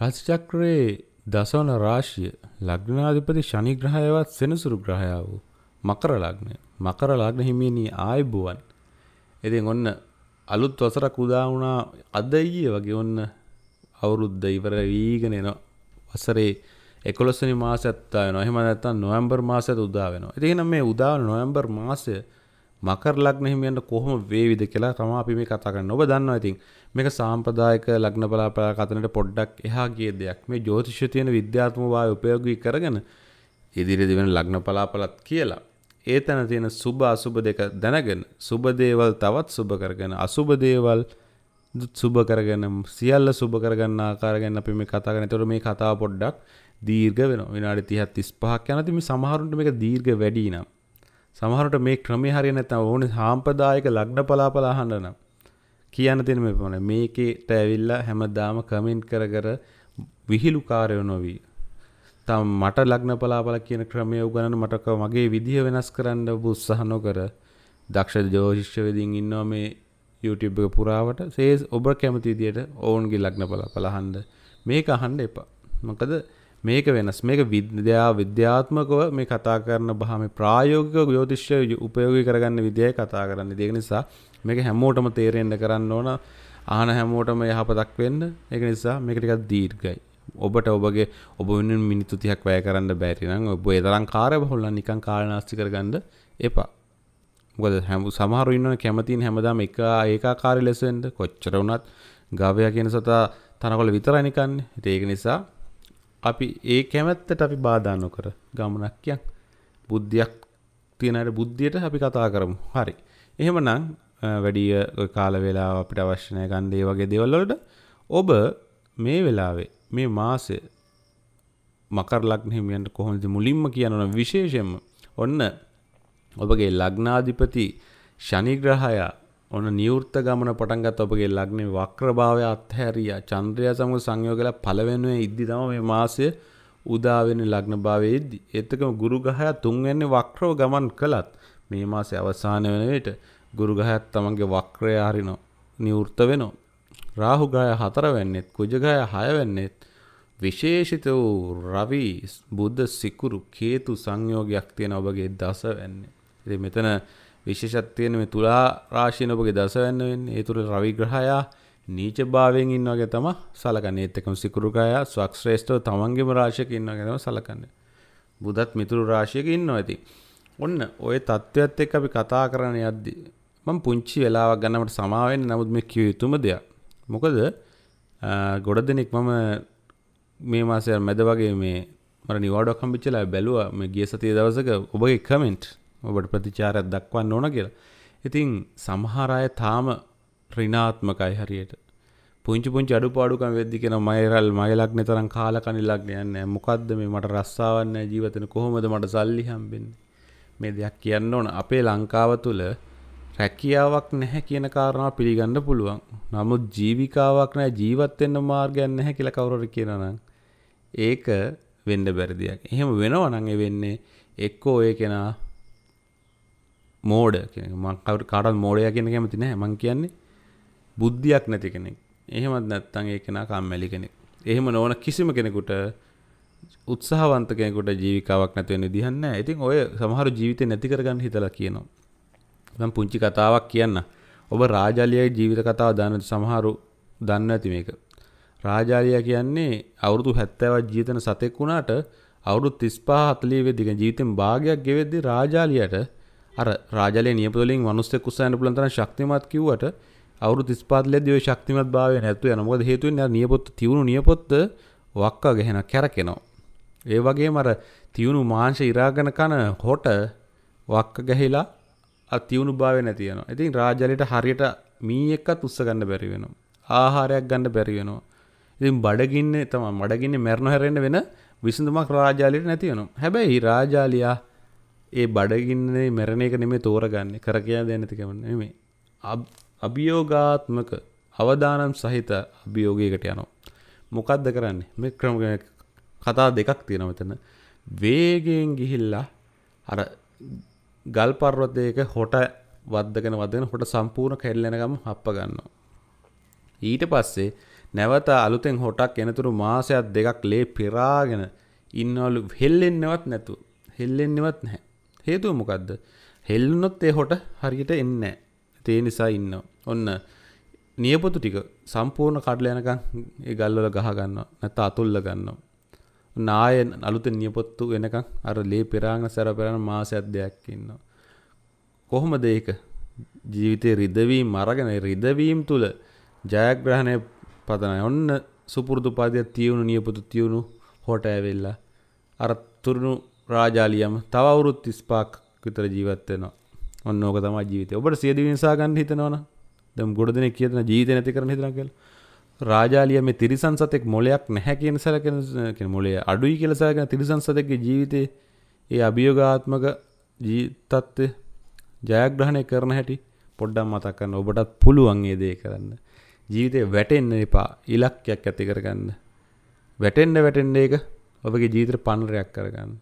රාශිචක්‍රයේ දසවන රාශිය ලග්නාධිපති ශනි ග්‍රහයවත් සෙනසුරු ග්‍රහයා වූ මකර ලග්නය. මකර ලග්න හිමියනී ආයිබුවන්. ඉතින් ඔන්න අලුත් වසරක් උදා වුණා අද ඊයේ වගේ ඔන්න අවුරුද්ද ඉවර වීගෙන එන වසරේ 11 වෙනි මාසයත් ආ වෙනවා. එහෙම නැත්නම් නොවැම්බර් මාසයත් උදා වෙනවා. ඉතින් එහෙනම් මේ උදා වන නොවැම්බර් මාසය මකර ලග්න හිමියන්ට කොහොම වේවිද කියලා තමයි අපි මේ කතා කරන්නේ. ඔබ දන්නවා ඉතින් මේක සාම්පදායක ලග්න බලාපලා කතනට පොඩ්ඩක් එහා ගිය දෙයක්. මේ ජ්‍යොතිෂය තියෙන විද්‍යාත්මකභාවය උපයෝගී කරගෙන ඉදිරියට වෙන ලග්න බලාපලත් කියලා. ඒ තැන තියෙන සුභ අසුභ දෙක දැනගෙන සුභ දේවල් තවත් සුභ කරගෙන අසුභ දේවල් සුභ කරගෙන සියල්ල සුභ කරගන්න ආකාර ගැන අපි මේ කතා කරන. ඒතකොට මේ කතාව පොඩ්ඩක් දීර්ඝ වෙනවා. විනාඩි 30 35ක් යනදී මේ සමහරුන්ට මේක දීර්ඝ වැඩි නම් සමහරට මේ ක්‍රමේ හරිය නැත්නම් ඕනේ සාම්ප්‍රදායික ලග්න පලාපල අහන්න නම් කියන දෙන මේ පමණ මේකේට ඇවිල්ලා හැමදාම කමෙන්ට් කර කර විහිළු කාරයෝ නොවී තම මට ලග්න පලාපල කියන ක්‍රමය උගනන මට මගේ විදිහ වෙනස් කරන්න උත්සාහ නොකර දක්ෂ ජෝතිෂ්‍ය වෙදින් ඉන්නවා මේ YouTube එක පුරාවට සේස් ඔබ කැමති විදියට ඕන්ගේ ලග්න පලාපල අහන්න මේක අහන්න එපා මොකද මේක වෙනස් මේක විද්‍යා විද්‍යාත්මකව මේ කතා කරන බහම ප්‍රායෝගික ගයෝතිශ්‍ය උපයෝගී කරගන්න විදිය කතා කරන්න දෙක නිසා මේක හැමෝටම තේරෙන්ට කරන්න ඕන ආන හැමෝටම යහපතක් වෙන්න ඒක නිසා මේක ටිකක් දීර්ඝයි ඔබට ඔබගේ ඔබ වෙනුවෙන් මිනිත්තු 30ක් වැය කරන්න බැරි නම් ඔබ ඒ තරම් කාර්යබ හොල්ලන් නිකන් කාලනාස්ති කරගන්න එපා මොකද හැම සමහරු ඉන්නවනේ කැමතින් හැමදාම එක ඒකාකාරී ලෙස වෙන්න කොච්චර වුණත් ගවයා කියන සතා තනකොළ විතරයි නිකන්නේ ඒක නිසා අපි ඒ කැමැත්තට අපි බාධා නොකර ගමනක් යන් බුද්ධියක් තියෙන අයට බුද්ධියට අපි කතා කරමු. හරි. එහෙමනම් වැඩිය ඔය කාල වේලාව අපිට අවශ්‍ය නැහැ ගන්න ඒ වගේ දේවල් වලට ඔබ මේ වෙලාවේ මේ මාසය මකර ලග්න හිමියන්ට කොහොමද මුලින්ම කියනවා විශේෂයෙන්ම ඔන්න ඔබගේ ලග්නාධිපති ශනි ග්‍රහයා ඔන්න නිවෘත්ත ගමන පටන්ගත් ඔබගේ ලග්නේ වක්‍රභාවය අත්හැරියා චන්ද්‍රයා සමග සංයෝගලා පළවෙනුවේ ඉද්දි තමයි මේ මාසය උදා වෙන්නේ ලග්න භාවයේ ඉද්දි. එතකම ගුරු ගහය තුන්වැන්නේ වක්‍රව ගමන් කළත් මේ මාසේ අවසාන වෙන විට ගුරු ගහයත් තමන්ගේ වක්‍රය හරිනවා. නිවෘත්ත වෙනවා. රාහු ගහය හතරවැන්නේත් කුජ ගහය හයවැන්නේත් විශේෂිත වූ රවි බුද්ධ සිකුරු කේතු සංයෝගයක් තියෙන ඔබගේ දසවැන්නේ. ඉතින් මෙතන විශේෂත්වයන මේ තුලා රාශීන ඔබගේ දසවැන්නවෙන් ඒ තුළ රවිග්‍රහයා නීච භාවයෙන් ඉන්නවගේ තම සලකන්න ඒත්තකම සිකුරුකාය ස්වක්ශ්‍රේෂ්ඨව තමන්ගේම රාශයක ඉන්නගතම සලකන්න බුදත් මිතුරු රාශයක ඉන්න ඇති ඔන්න ඔය තත්ත්වත් එක් අපි කතා කරන යද්දි මං පුංචි වෙලාවක් ගන්නට සමාවෙන් නමුත් මේ කිව යුතුම දෙයක් මොකද ගොඩ දෙනෙක් මම මේ මාසය මැද වගේ මේ මර නිවාඩක් කම්පිච්චලා බැලුව මේ ගිය සතිය දවසක ඔබගේ කමෙන්ට් ඔබට ප්‍රතිචාරයක් දක්වන්න ඕන කියලා. ඉතින් සමහර අය තාම ඍණාත්මකයි හරියට. පුංචි පුංචි අඩුපාඩුකම් වෙද්දි කියන මයරල් මයලක් නතරම් කාලා කනිලක් නෑ. මොකද්ද මේ මට රස්සාවක් නෑ ජීවිතේ කොහොමද මට සල්ලි හම්බෙන්නේ? මේ දෙයක් කියන්න ඕන. අපේ ලංකාව තුල රැකියාවක් නැහැ කියන කාරණාව පිළිගන්න පුළුවන්. නමුත් ජීවිකාවක් නැහැ ජීවත් වෙන්න මාර්ගයක් නැහැ කියලා කවුරුරි කියනනම් ඒක වෙන්න බැරි දෙයක්. එහෙම වෙනවා නම් ඒ වෙන්නේ එක්කෝ ඒ කෙනා මෝඩ මකවට කාරල් මෝඩය කියෙන කැමති නෑ මං කියන්නේ බුද්ධියක් නැති කෙනෙක් එහෙමත් නැත්තන් ඒ කෙනා කම්මැලි කෙනෙක් එහෙම නොවන කිසිම කෙනෙකුට උත්සාහවන්ත කෙනෙකුට ජීවිකාවක් නැතිවෙන දිහන්න ඉතින් ඔය සමහර ජීවිතය නැති කරගන්න හිතලා කියනවා ම් පුංචි කතාවක් කියන්න ඔබ රාජාලියගේ ජීවිත කතාව දන්න සමහරු දන්න ඇති මේක රාජාලිය කියන්නේ අවුරුදු හැත්තෑවත් ජීතන සතෙක් වුණාට අවුරුත් තිස්පා හතලීවෙදික ජීවිතෙන් භාගයක් ගෙවෙද්දි රාජාලියට අර රාජලේ නියපතුලින් මනුස්සෙක් කුස්සන්න පුළුවන් තරම් ශක්තිමත් කිව්වට අවුරුදු 35 ලෙද්දී ඔය ශක්තිමත් භාවය නැතු වෙනවා. මොකද හේතුව වෙන්නේ අර නියපොත්ත තියුණු නියපොත්ත වක්ක ගහන කැරකෙනවා. ඒ වගේම අර තියුණු මාංශ ඉරාගෙන කන හොට වක්ක ගැහිලා අර තියුණු භාවය නැති වෙනවා. ඉතින් රාජලේට හරියට මී එක්කත් උස්ස ගන්න බැරි වෙනවා. ආහාරයක් ගන්න බැරි වෙනවා. ඉතින් බඩගින්නේ තමයි බඩගින්නේ මැරෙන හැරෙන්න වෙන විසඳුමක් රාජාලියට නැති වෙනවා. හැබැයි රාජාලියා ඒ බඩගින්නේ මැරණ එක නෙමේ තෝරගන්න කරකයා දැනතිකමන මේ අභියෝගාත්මක අවදානම් සහිත අභියෝගයකට යනවා. මොකක්ද කරන්න මේ ක්‍රම කතා දෙකක් තියෙන මෙතන වේගෙන් ගිහිල්ලා අර ගල් පර්වතයක හොට වදගෙන වදගෙන හොට සම්පූර්ණ කෙල්ලෙනගම හප්ප ගන්නවා. ඊට පස්සේ නැවත අලුතෙන් හොටක් එනතුරු මාසයක් දෙකක් ලේ පිරාගෙන ඉන්නවලු හෙල්ලෙන්නවත් නැතු හෙල්ලෙන්නවත් නැහැ හේතුව මොකක්ද හෙල්ලුනොත් ඒ හොට හරියට එන්න තේ නිසා ඉන්න ඔන්න නියපොතු ටික සම්පූර්ණ කඩල යනකං ඒ ගල්වල ගහගන්න නැත අතුල්ල ගන්න නාය අලුත නියපොත්තු වෙනකං අර ලේ පෙරාග සැර පෙරන මාසයක් දෙයක් ඉන්න කොහොම දෙක ජීවිතය රිදවීම් මරගෙන රිදවීම් තුළ ජයග්‍රහණය පතන ඔන්න සුපුරදු පාදයක් තියුණු නියපොතු තියුණු හොට ඇවෙල්ලා අර තුරුණු රාජාලියම තව අවුරුත් තිස්පාක් විතර ජීවත්වෙනවා ඔන්න ඕක තම ජීවිත ඔබට සියද නිසාගන්න හිතනවන දම් ගොඩ දෙන කියන ජීත නැති කරන හිතන කියල රාජාලිය මේ තිරිසන් සතෙක් මොලයක් නැහැ කියන සැලකෙන මොලේ අඩුයි කියලසාගෙන තිරිසන් සතෙක්ගේ ජීවිතේ ඒ අභියෝගාත්මක ජීතත්ව ජයග්‍රහණය කරන හැටි පොඩ්ඩම් මතකන්න ඔබටත් පුළුවන්ගේ දේ කරන්න ජීවිතය වැටෙන්න එපා ඉලක්කයක් ඇති කරගන්න වැටෙන්න්න වැටෙන්ඩ එක ඔබගේ ජීතර පණරයක් කරගන්න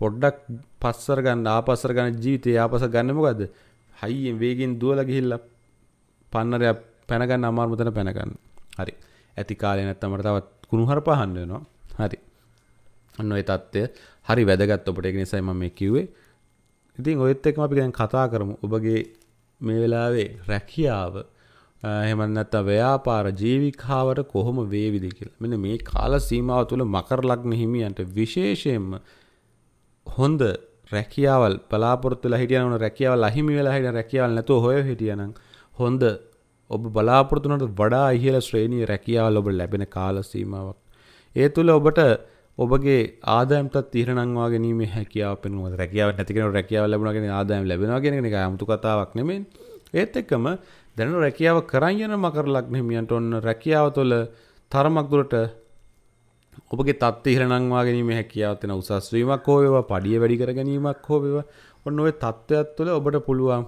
පොඩ්ඩක් පස්සර ගන්න ආපස්සර ගන්න ජීවිතේ ආපස ගන්න මොකද්ද හයියෙන් වේගෙන් දුවලා ගිහිල්ලා පන්නරය පැන ගන්න අමාරුම තැන පැන ගන්න හරි ඇති කාලේ නැත්තම් මට තවත් කුණුහරු පහන්න වෙනවා හරි අන්න ඔය தත්ත්වය හරි වැදගත් ඔබට ඒක නිසායි මම මේ කිව්වේ ඉතින් ඔයත් එක්කම අපි දැන් කතා කරමු ඔබගේ මේ වෙලාවේ රැකියාව එහෙම නැත්නම් ව්‍යාපාර ජීවිකාවට කොහොම වේවිද කියලා. මෙන්න මේ කාල සීමාව තුළ මකර ලග්න හිමියන්ට විශේෂයෙන්ම හොඳ රැකියාවල් බලාපොරත්තුල හිටියන රැකියාවල් අහිමි වෙලා හිට රැකියාවල් නැතු හොය හිටියන හොඳ ඔබ බලාපොරතුනට වඩා ඉහල ශ්‍රේණී රැකියාවල් ඔබ ලැබෙන කාලසීමාවක්. ඒ තුළ ඔබට ඔබගේ ආදමට තිරනවා ගැනීම හැකියාව පෙනුව රැකියාව නැතිකෙන රැකියාව ලැබුණගෙන ආදායම් ලැබෙනවා ගෙන එක අමුතු කතාවක් නෙමෙන් ඒත් එක්කම දැනු රැකියාව කරන් යන මකර ලක්නහිමියන්ට ඔන්න රැකියාව තුළ තරමක් දුරට ඔබගේ තත්ත හිරණංවා ගැනීම හැකියාවත්තෙන උසස්වීමක් හෝවවා පඩිය වැඩි කර ගැනීමක් හෝවවා ඔන්න ඔය තත්ත්වයක් තුළ ඔබට පුළුවන්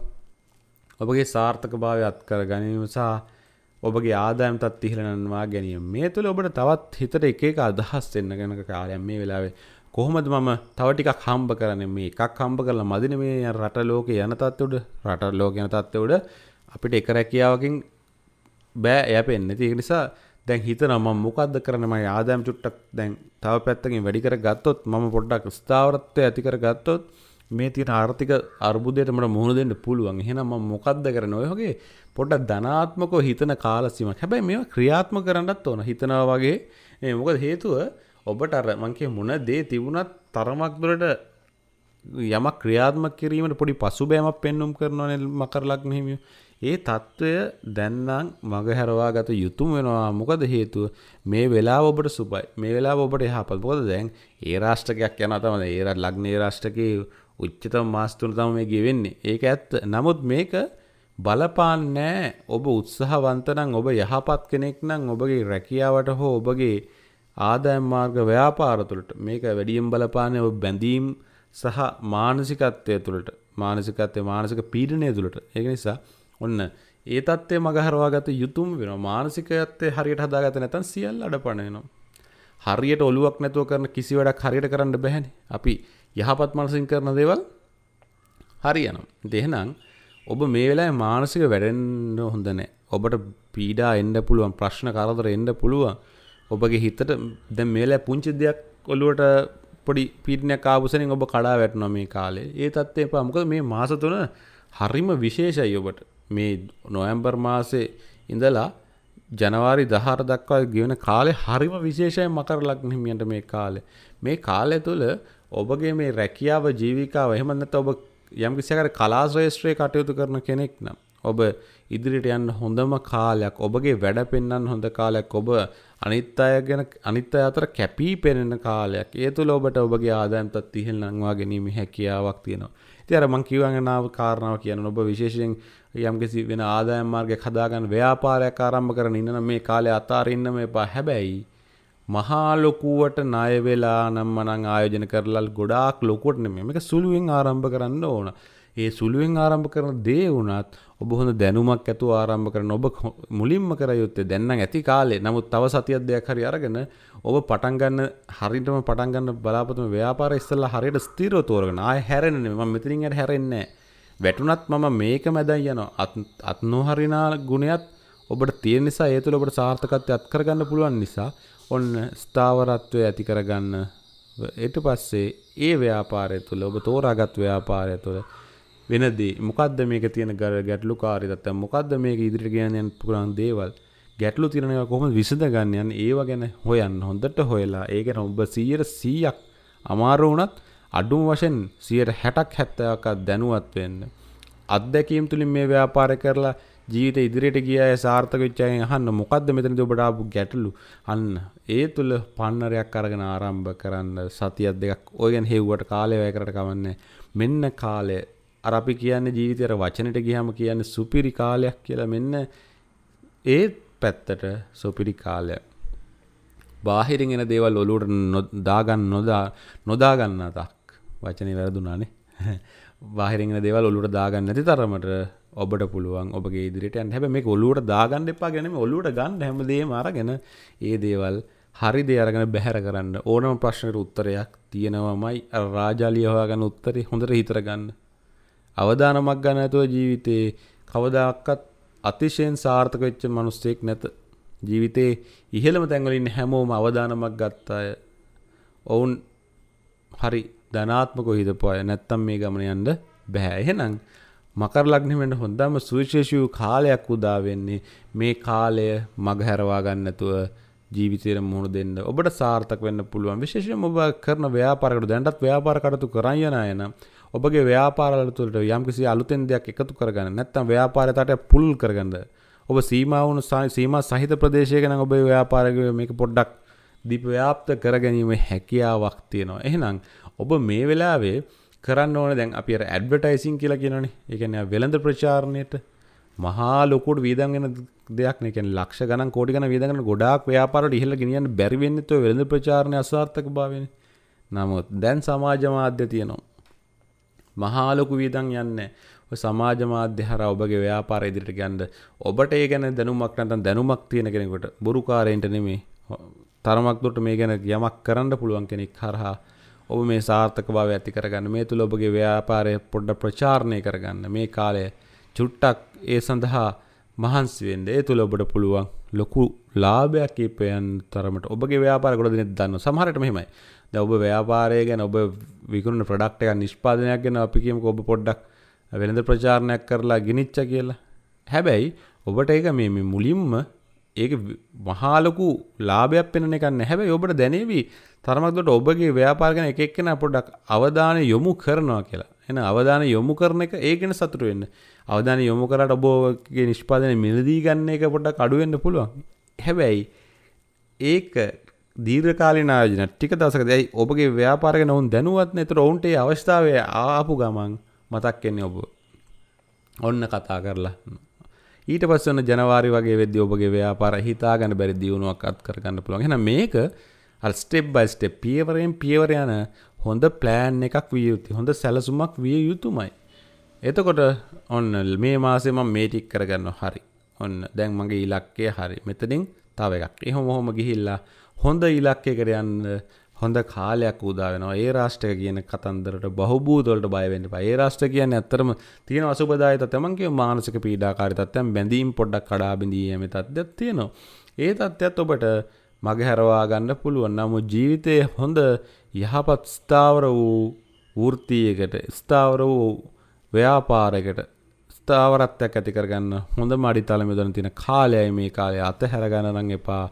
ඔබගේ සාර්ථක භාවයත් කර ගැනීම සහ ඔබගේ ආදායම් තත් ඉහළනන්වා ගැනීම මේ තුළ ඔබට තවත් හිතට එක එක අදහස් එන්න ගැනක කාලයක් මේ වෙලාවේ කොහොමද මම තව ටිකක් හම්බ කරන්නේ මේ එකක් හම්බ කරලා මදින මේ රට ලෝකේ යන තත්ත්ව උඩ රට ලෝක යන තත්ත්ව උඩ අපිට එක රැකියාවකින් බෑ යැපෙන්නේ. ඒක නිසා දැන් හිතන ම මොකක්ද කරනම ආදෑම් චුට්ටක් දැන් තව පැත්තකින් වැඩිකර ගත්තොත් ම පොඩ්ඩක් ස්ථාවරත්වය ඇතිකර ගත්තොත් මේ තියෙන ආර්ථික අර්බුදයට මට මුහුණ දෙන්න පුළුවන් එහෙනම් මොකක්ද කරන ඔයහොගේ පොඩ්ඩක් ධනාත්මකෝ හිතන කාලසීමක් හැබැයි මේ ක්‍රියාත්ම කරන්නත් ඕන හිතනවා වගේ මොකද හේතුව ඔබට අර මංකේ මොන දේ තිබුණත් තරමක් දුරට යමක් ක්‍රියාත්මක කිරීමට පොඩි පසුබෑමක් පෙන්නුම් කරනවා මකරලක් නහිමියෝ ඒ తত্ত্বය දැන්නම් මගහැරවා ගත යුතුම වෙනවා. මොකද හේතුව මේ වෙලාව ඔබට සුබයි. මේ වෙලාව ඔබට යහපත්. මොකද දැන් ඒ රාෂ්ට්‍රකයක් යනවා තමයි. ඒ ලග්නේ රාෂ්ට්‍රකේ උච්චතම මාස තුන තමයි මේ ගෙවෙන්නේ. ඒක ඇත්ත. නමුත් මේක බලපාන්නේ ඔබ උත්සාහවන්ත නම් ඔබ යහපත් කෙනෙක් නම් ඔබගේ රැකියාවට හෝ ඔබගේ ආදායම් මාර්ග ව්‍යාපාර තුළට මේක වැඩියෙන් බලපාන්නේ ඔබ බැඳීම් සහ මානසිකත්වය තුළට මානසිකත්වය මානසික පීඩනය තුළට ඒක නිසා ඔන්න ඒ තත්ත්වය මගහරවාගත යුතුම් වෙන මානසිකයත්තේ හරියට හදාගත නැතන් සියල් අඩ පණයනවා. හරියට ඔලුවක් නැතුව කරන කිසි වැඩක් හරියට කරන්න බැහැනි අපි යහපත් මනසින් කරන දේවල් හරි යනම්. දෙහනම් ඔබ මේ වෙලා මානසික වැඩෙන්න්න හොඳනෑ ඔබට පීඩා එන්ඩ පුළුවන් ප්‍රශ්න කරදර එන්ඩ පුළුවන් ඔබගේ හිතට දැ මේලා පුංචි දෙයක් ඔලුවට පොඩි පිටන කාබුසනින් ඔබ කඩා වැටනො මේ කාලේ ඒ තත්ත්ේ පාමකද මේ මාසතුන හරිම විශේෂයි ඔබට මේ නොයම්බර් මාසේ ඉඳලා ජනවාරි දහර දක්වා ගෙවන කාලේ හරිම විශේෂය මකර ලග්න හිමියන්ට මේ කාලේ. මේ කාලය තුළ ඔබගේ මේ රැකියාව ජීවිකාව එහෙම නැත්නම් ඔබ යම් කිසියකට කලා ශ්‍රේෂ්ඨයේ කටයුතු කරන කෙනෙක් නම් ඔබ ඉදිරියට යන්න හොඳම කාලයක් ඔබගේ වැඩ පෙන්වන්න හොඳ කාලයක් ඔබ අනිත් අය ගැන අනිත් අය අතර කැපී පෙනෙන කාලයක්. ඒ තුළ ඔබට ඔබගේ ආදායම් තත් ඉහළ නංවා ගැනීම හැකියාවක් තියෙනවා. තියර මංකිවගෙනාව කාරණාව කියන ඔබ විශේෂයෙන් යම්කිසි වෙන ආදායම් මාර්ගයක් හදාගන්න ව්‍යාපාරයක් ආරම්භ කරන ඉන්න මේ කාලේ අතාරින්න එපා හැබැයි මහා ලොකුවට ණය වෙලා නම් මනං ආයෝජන කරලා ගොඩාක් ලොකුවට නෙමෙයි මේක සුළුවෙන් ආරම්භ කරන්න ඕන. ඒ සුළුවෙන් ආරම්භ කරන දේ වුණත් ඔබ හොඳ දැනුමක් ඇතුව ආරම්භ කරන ඔබ මුලින්ම කර යුත්තේ දැන් නම් ඇති කාලේ. නමුත් තව සතියක් දෙයක් හරි අරගෙන ඔබ පටන්ගන්න හරිටම පටන්ගන්න බලාපතුම ව්‍යාපාර ඉස්සල්ලා හරියට ස්තීරෝ තෝරගෙන ආය හැරෙන්නේ මම මෙතනින්ට හැරෙන්නේ වැටුනත් මම මේක මැදයි යන අත් නොහරිනා ගුණයත් ඔබට තියෙන නිසා ඒ තුළ ඔබට සාර්ථකත්වය අත්කරගන්න පුළුවන් නිසා ඔන්න ස්ථාවරත්වය ඇති කරගන්න එට පස්සේ ඒ ව්‍යාපාරය තුළ ඔබ තෝරාගත් ව්‍යාපාරය තුළ වෙනදී මොකක්ද මේක තියෙන ගර ගැටලු කාරිතත්ත මොකක්ද මේක ඉදිරිට ගෙන යන පුරන් දේවල් ගැටලු තිරණය කොහොම විසඳ ගන්නයන් ඒව ගැන හොයන් හොඳට හොයලා ඒක ඔබ සීයට සීයක් අමාරු වුණත් අඩුම් වශයෙන් සියයට හැටක් හැත්තයක් දැනුවත් වෙන්න. අත්දැකීම් තුළින් මේ ව්‍යාපාර කරලා ජීවිත ඉදිරියට ගිය සාර්ථක විච්චයෙන් අහන්න මොකක්ද මෙතනදී ඔබට ආපු ගැටලු අන්න ඒ තුල පන්නරයක් අරගෙන ආරම්භ කරන්න සතියක් දෙකක් ඔය ගැන හේව්වට කාලය වැය කරට කවන්නේ මෙන්න කාලය අර අපි කියන්නේ ජීවිතේ වචනෙට ගියාම කියන්නේ සුපිරි කාලයක් කියලා මෙන්න ඒත් පැත්තට සොපිරි කාලයක්. බාහිරින් එන දේවල් ඔලුවට දාගන්න නොදා නොදාගන්න තක් වචනය වැරදුනානේ බාහිරෙන් දේවල් ඔලුට දාගන්න ඇති තරමට ඔබට පුළුවන් ඔබගේ ඉදිරිට යන්න හැබැයි මේක ඔලුවට දාගන්න එපා ගැනීම ඔලුවට ගන්න හැමදේම අරගෙන ඒ දේවල් හරි දේ අරගෙන බැහැර කරන්න ඕනම ප්‍රශ්නයට උත්තරයක් තියෙනවමයි අර රාජාලිය හොයාගන්න උත්තරේ හොඳට හිතර ගන්න අවදානමක් ගන්න ඇතුව ජීවිතේ කවදාකවත් අතිශයෙන් සාර්ථක වෙච්ච මිනිස්සෙක් නැත. ජීවිතේ ඉහළම තැන්වලින් හැමෝම අවදානමක් ගත්ත අය. ඔවුන් හරි ධනාත්මකව හිතපු අය. නැත්තම් මේ ගමන යන්න බෑ. එහෙනම් මකර ලග්නෙමෙන් හොඳම සුවිශේෂී කාලයක් උදා වෙන්නේ මේ කාලය මගහැරවා ගන්න නැතුව ජීවිතයට මුහුණ දෙන්න ඔබට සාර්ථක වෙන්න පුළුවන් විශේෂයෙන්ම ඔබ කරන ව්‍යාපාරයකට දැනටත් ව්‍යාපාර කටයුතු කරන් යන අය නම් ඔබගේ ව්‍යාපාරල තුළට යම්කිසි අලුතෙන් දෙයක් එකතු කරගන්න නැත්නම් ව්‍යාපාරයට පුල් කරගන්න. ඔබ සීමා වුණු සීමා සහිත ප්‍රදේශයක නම් ඔබේ ව්‍යාපාරය මේක පොඩ්ඩක් දීප ව්‍යාප්ත කර ගැනීමේ හැකියාවක් තියෙනවා. එහෙනම් ඔබ මේ වෙලාවේ කරන්න ඕන දැන් අපි අර ඇඩ්වර්ටයිසින් කියලා කියනවනේ. ඒ කියන්නේ වෙළඳ ප්‍රචාරණයට මහා ලොකුට වීදම් වෙන දෙයක් නේ. කියන්නේ ලක්ෂ ගණන් කෝටි ගණන් වීදම් කරන ගොඩාක් ව්‍යාපාරවලට ඉහළ ගෙනියන්න බැරි වෙන්නේ તો වෙළඳ ප්‍රචාරණයේ අසාර්ථකභාවයනේ. නමුත් දැන් සමාජ මාධ්‍ය තියෙනවා. මහාලොකු වියදම් යන්නේ ඔය සමාජ මාධ්‍ය හරහා ඔබගේ ව්‍යාපාරය ඉදිරියට ගන්න ඔබට ඒ ගැන දැනුමක් නැත්නම් දැනුමක් තියෙන කෙනෙකුට බොරුකාරයින්ට නෙමෙයි තරමක් දුරට මේ ගැන යමක් කරන්න පුළුවන් කෙනෙක් හරහා ඔබ මේ සාර්ථකභාවය ඇති කරගන්න මේ තුළ ඔබගේ ව්‍යාපාරය පොඩ්ඩ ප්‍රචාරණය කරගන්න මේ කාලය චුට්ටක් ඒ සඳහා මහන්සි වෙන්න ඒ තුළ ඔබට පුළුවන් ලොකු ලාභයක් ඒපයන් තරමට ඔබගේ ව්‍යාපාර ගොඩ දෙනෙත් දන්න සමහරට මෙහෙමයි දැන් ඔබ ව්‍යාපාරය ගැන ඔබ විකුණන ප්‍රොඩක්ට් එක නිෂ්පාදනයක් ගැන අපි කියමුකෝ ඔබ පොඩ්ඩක් වෙළඳ ප්‍රචාරණයක් කරලා ගිනිච්ච කියලා හැබැයි ඔබට ඒක මේ මුලින්ම ඒක මහාලොකු ලාභයක් පෙනෙන එකක් නෑ හැබැයි ඔබට දැනේවි තරමක් දුරට ඔබගේ ව්‍යාපාර ගැන එක එක්කෙනා පොඩ්ඩක් අවධානය යොමු කරනවා කියලා එන අවධාන යොමු කරන එක ඒගෙන සතුට වෙන්න අවධාන යොමු කරට ඔබෝගේ නිෂ්පාදනය මිලදී ගන්න එක පොඩ්ඩක් අඩුවෙන්න්න පුළුවන් හැබැයි ඒක දීර්කාලන ආයෝජන ටික දසක දැයි ඔබගේ ව්‍යාපාරග නොවන් දැනුවත් නැතර ඔවුන්ටේ අවස්ථාවය ආපු ගමන් මතක් කෙන්නේ ඔබ ඔන්න කතා කරලා ඊට පස්සන ජනවාරි වගේ වෙද්‍ය ඔබගේ ව්‍යාපාර හිතාගන්න බැරි දියුණුවක් අත් කරගන්න පුළුවන් එහෙනම් මේක අර ස්ටෙප් බයි ස්ටෙප් පියවරෙන් පියවර යන හොඳ ප්ලෑන් එකක් විය යුතු හොඳ සැලසුමක් විය යුතුමයි. එතකොට ඔන්න මේ මාසේ මම මේ ටික කරගන්න හරි. ඔන්න දැන් මගේ ඉලක්කය හරි. මෙතනින් තව එකක්. එහෙම ඔහොම ගිහිල්ලා හොඳ ඉලක්කයකට යන්න හොඳ කාලයක් උදා වෙනවා. ඒ රාෂ්ට්‍රය කියන කතන්දරට බහුබූත වලට බය වෙන්න එපා. ඒ රාෂ්ට්‍රය කියන්නේ ඇත්තටම තියෙන අසුබදායී තත්ත්වයන් කියන මානසික පීඩාකාරී තත්ත්වයන් බැඳීම් පොඩ්ඩක් කඩා බිඳී යෑමේ තත්ත්වයක් තියෙනවා. ඒ තත්ත්වයත් ඔබට මග හැරවා ගන්න පුළුවන් නමුත් ජීවිතයේ හොඳ යහපත් ස්ථාවර වූ වෘත්තියකට ස්ථාවර වූ ව්‍යාපාරයකට ස්ථාවරත්වයක් ඇති කරගන්න හොඳ මඩිතල මෙතන තියෙන කාලයයි මේ කාලය අතහැර ගන්න නම් එපා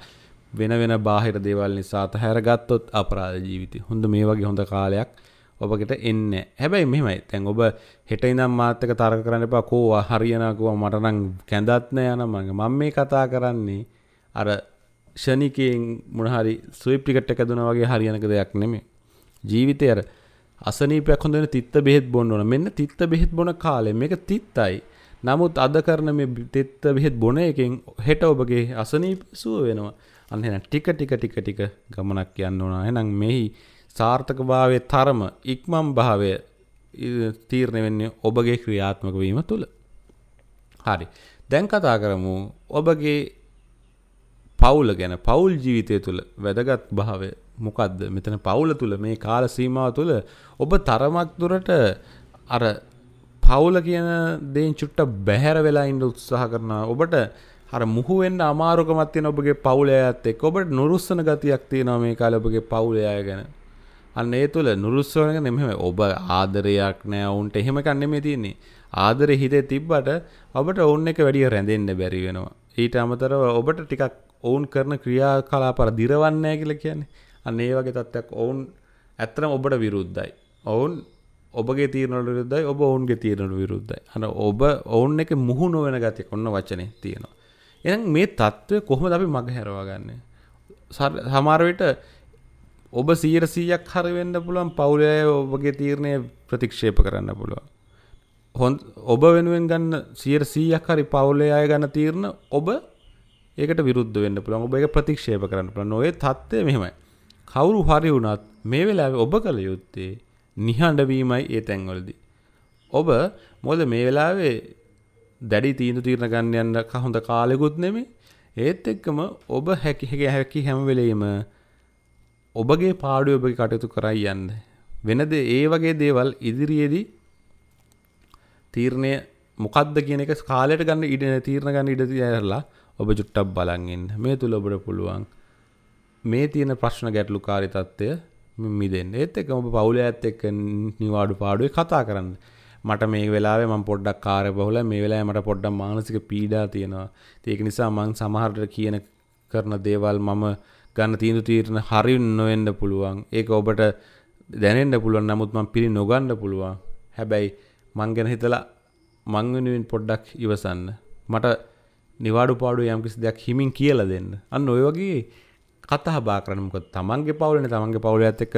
වෙන වෙන බාහිර දේවල් නිසා අතහැර ගත්තොත් අපරාධ ජීවිතය හොඳ මේ වගේ හොඳ කාලයක් ඔබකට එන්න හැබැයි මෙමයි තැන් ඔබ හෙට ඉඳම් මාත්තක තර්ක කරන්න එපා කෝවා හරියනකුව මටනම් කැඳත්නය යන මගේ මම මේ කතා කරන්නේ අර ෂණිකයෙන් මොනහරි ස්විප්ටිකට එකදුන වගේ හරියනක දෙයක් නෙමේ ජීවිතය අර අසනීපයක් හොඳන තිත්ත බෙහෙත් බොන්න ඕන මෙන්න තිත්ත බෙහෙත් බොන කාලේ මේක තිත්තයි නමුත් අද කරන මේ තිත්ත බෙහෙත් බොන එකෙන් හෙට ඔබගේ අසනීප සුව වෙනවා අන්න එහෙනම් ටික ටික ටික ටික ගමනක් යන්න ඕන එහෙනම් මෙහි සාර්ථකභාවයේ තරම ඉක්මන් භාවය තීරණය වෙන්නේ ඔබගේ ක්‍රියාත්මක වීම තුළ හරි දැන් කතා කරමු ඔබගේ පවුල ගැන පවුල් ජීවිතය තුළ වැදගත් භාවය මොකක්ද මෙතන පවුල තුළ මේ කාල සීමාව තුළ ඔබ තරමක් දුරට අර පවුල කියන දෙන් චුට්ට බැහැර වෙලා ඉන්න උත්සාහ කරනවා ඔබට හර මුහුවෙන්න්න අමාරුකමත් තියෙන ඔබගේ පවුලයත් එක් ඔබට නුරුස්සන ගතියක් තියෙනවා මේ කාල ඔබගේ පවුලයා ගැන අන්න ඒ තුළ නුරුස්සවනක නෙමෙම ඔබ ආදරයක් නෑ ඔවුන්ට එහෙම කන්නෙමේ තියන්නේ ආදරය හිතේ තිබ්බට ඔබට ඔවුන් එක වැඩිය රැඳෙන්න බැරි වෙනවා ඊට අමතරව ඔබට ටිකක් ඔවුන් කරන ක්‍රියා කලාපර දිරවන්නෑ කියලා කියන්නේ අන්න ඒ වගේ තත්ත්වයක් ඔවුන් ඇත්තටම ඔබට විරුද්ධයි. ඔවුන් ඔබගේ තීරණවලට විරුද්ධයි ඔබ ඔවුන්ගේ තීරණවලට විරුද්ධයි. අන්න ඔබ ඔවුන් එකේ මුහු නොවන ගතියක් ඔන්න වචනේ තියෙනවා. එහෙනම් මේ தত্ত্বය කොහොමද අපි මගහැරවාගන්නේ? සමහර විට ඔබ 100%ක් හරි වෙන්න පුළුවන් පෞලය ඔබගේ තීරණය ප්‍රතික්ෂේප කරන්න පුළුවන්. හොඳ ඔබ වෙනුවෙන් ගන්න 100%ක් හරි පෞලය අය ගන්න තීරණ ඔබ ඒකට විරුද්ධ වෙන්න පුළුවන් ඔබ ඒක ප්‍රතික්ෂේප කරන්න පුළුවන් ඔය தත්ත්වය මෙහෙමයි කවුරු හරි වුණත් මේ වෙලාවේ ඔබ කළ යුත්තේ නිහඬ වීමයි ඒ තැන්වලදී ඔබ මොකද මේ වෙලාවේ දැඩි තීන්දුව తీරන ගන්න යන හොඳ කාලෙකුත් නෙමෙයි ඒත් එක්කම ඔබ හැකි හැකි හැම වෙලෙම ඔබගේ පාඩුවේ ඔබගේ කටයුතු කරයි යන්න වෙනද ඒ වගේ දේවල් ඉදිරියේදී තීරණය මොකද්ද කියන එක කාලයට ගන්න ඉඩ තීරණ ගන්න ඉඩ තියලා ඔබ චුට්ටක් බලන්ගන්න මේ තුළ ඔබට පුළුවන් මේ තියෙන ප්‍රශ්න ගැටලු කාරි තත්ත්වය මිදෙන් ඒත් එක ඔබ පවුල ඇත් එක්ක නිවාඩු පාඩුවේ කතා කරන්න මට මේ වෙලාවේ මම පොඩ්ඩක් කාර්ය බහුල මේ වෙලාවේ මට පොඩ්ඩක් මානසික පීඩා තියෙනවා ඒක නිසා මම සමහරට කියන කරන දේවල් මම ගන්න තීන්දු තීරණ හරි නොවෙන්න පුළුවන් ඒක ඔබට දැනෙන්න පුළුවන් නමුත් මම පිළි නොගන්න පුළුවන් හැබැයි මං ගැන හිතලා මං වෙනුවෙන් පොඩ්ඩක් ඉවසන්න මට නිවාඩු පාඩු යම් කිසි දෙයක් හිමින් කියල දෙන්න අන්න ඔය වගේ කතා බා කරනමක තමන්ගේ පවුලන තමන්ගේ පවුල ඇත එක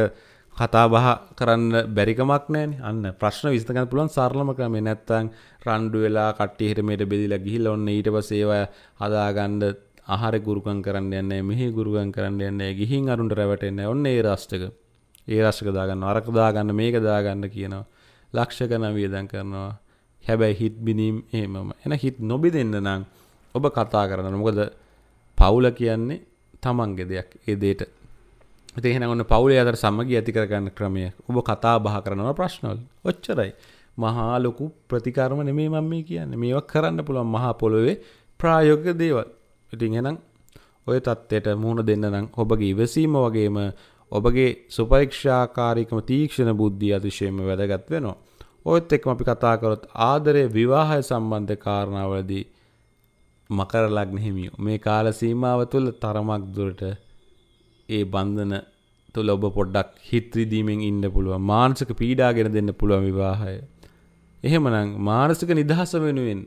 කතා බහ කරන්න බැරිකමක් නෑන අන්න ප්‍රශ්න විස්තකන් පුළන් සරලම කරමේ නැත්තං රණ්ඩු වෙලා කට්ටි හිරමයට බෙදිලා ගිහිල්ල ඔන්න ඊට පසේවා හදාගන්ඩ ආහාර ගුරුකන් කරන්න යන්නේ මෙහි ගුරුකන් කරන්න යන්නේ ගිහින් අරුන්ට රැවටෙන්න ඔන්න ඒ රාෂ්ටක ඒ රාශ්ක දාගන්න අරක දාගන්න මේක දාගන්න කියනවා ලක්ෂ ගන වියදන් කරනවා හැබැයි හිත් බිනීම් ඒමම එන හිත් නොබි දෙන්න නම් ඔබ කතා කරන්න මොකද පවුල කියන්නේ තමන්ගෙ දෙයක් ඒ දේට ඉතින් ඔන්න පවුලේ අතර සමගිය ඇති කරගන්න ක්‍රමය ඔබ කතා බහ කරනවා ප්‍රශ්නවල ඔච්චරයි මහා ලොකු ප්‍රතිකර්ම නෙමේ මම මේ කියන්නේ මේවා කරන්න පුළුවන් මහා පොළොවේ ප්‍රායෝගික දේවල් ඉතින් එහෙනම් ඔය தත්ත්වයට මුහුණ දෙන්න නම් ඔබගේ ඉවසීම වගේම ඔබගේ සුපරීක්ෂාකාරීකම තීක්ෂණ බුද්ධිය අතිශයම වැදගත් වෙනවා. ඔයත් එක්කම අපි කතා කරොත් ආදරය විවාහය සම්බන්ධ කාරණාවලදී මකර ලග්න හිමියෝ මේ කාල සීමාව තුළ තරමක් දුරට ඒ බන්ධන තුළ ඔබ පොඩ්ඩක් හිත්‍රිදීමෙන් ඉන්න පුළුව මානසික පීඩාගෙන දෙන්න පුළුවන් විවාහය. එහෙමනම් මානසික නිදහස වෙනුවෙන්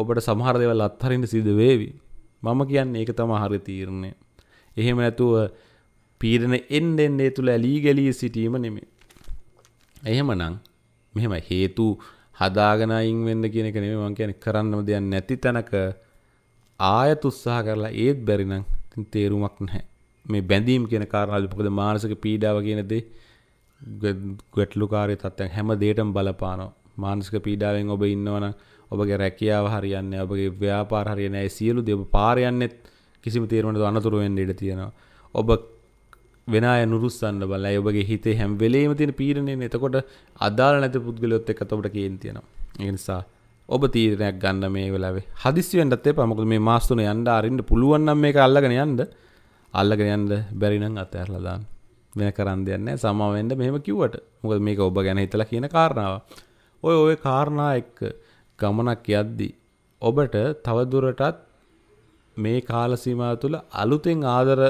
ඔබට සමහරදවල් අත්හරින්න සිද වේවි. මම කියන්න ඒක තම හරි තීරණය. එහෙම නැතුව පීරණ එන්ඩෙන්ඩේ තුළ ඇලී ගැලී සිටීම නෙමේ. එහෙමනම් මෙහෙම හේතු හදාගෙනයින් වෙන්න කියනක නෙමේ මං කියන කරන්නම දෙයක් නැති තැනක ආයත් උත්සාහ කරලා ඒත් බැරි නම් ඉතින් තේරුමක් නැහැ. මේ බැඳීම් කියන කාරණාවද මොකද මානසික පීඩාව කියන දේ ගැටලුකාරී තත්ත්වයක් හැම දෙයකටම බලපානවා. මානසික පීඩාවෙන් ඔබ ඉන්නවනම් ඔබගේ රැකියාව හරියන්නේ නැහැ, ඔබගේ ව්‍යාපාර හරියන්නේ නැහැ. සියලු දේ ඔබ පාර යන්නෙත් කිසිම තීරණයකට අනතුරු වෙන්න ඉඩ තියෙනවා. ඔබ වෙන අය නුරුස්සන්න බලලා ඔබගේ හිතේ හැම වෙලේම තියෙන පීඩනයනේ. එතකොට අදාළ නැති පුද්ගලයොත් එක්කත් ඔබට කේන් තියෙනවා. ඒ නිසා ඔබ තීරණයක් ගන්න මේ වෙලාවේ හදිස්සිවෙන්ටත් එපා මොකද මේ මාස තුන යන්න අරින්න පුළුවන් නම් මේක අල්ලගෙන යන්න අල්ලගෙන යන්න බැරි නම් අතහැරලා දාන්න වෙන කරන්න දෙයක් නැහැ සමාව වෙන්න මෙහෙම කිව්වට මොකද මේක ඔබ ගැන හිතලා කියන කාරණාව ඔය ඔය කාරණා එක්ක ගමනක් යද්දී ඔබට තවදුරටත් මේ කාල සීමාව තුළ අලුතෙන් ආදර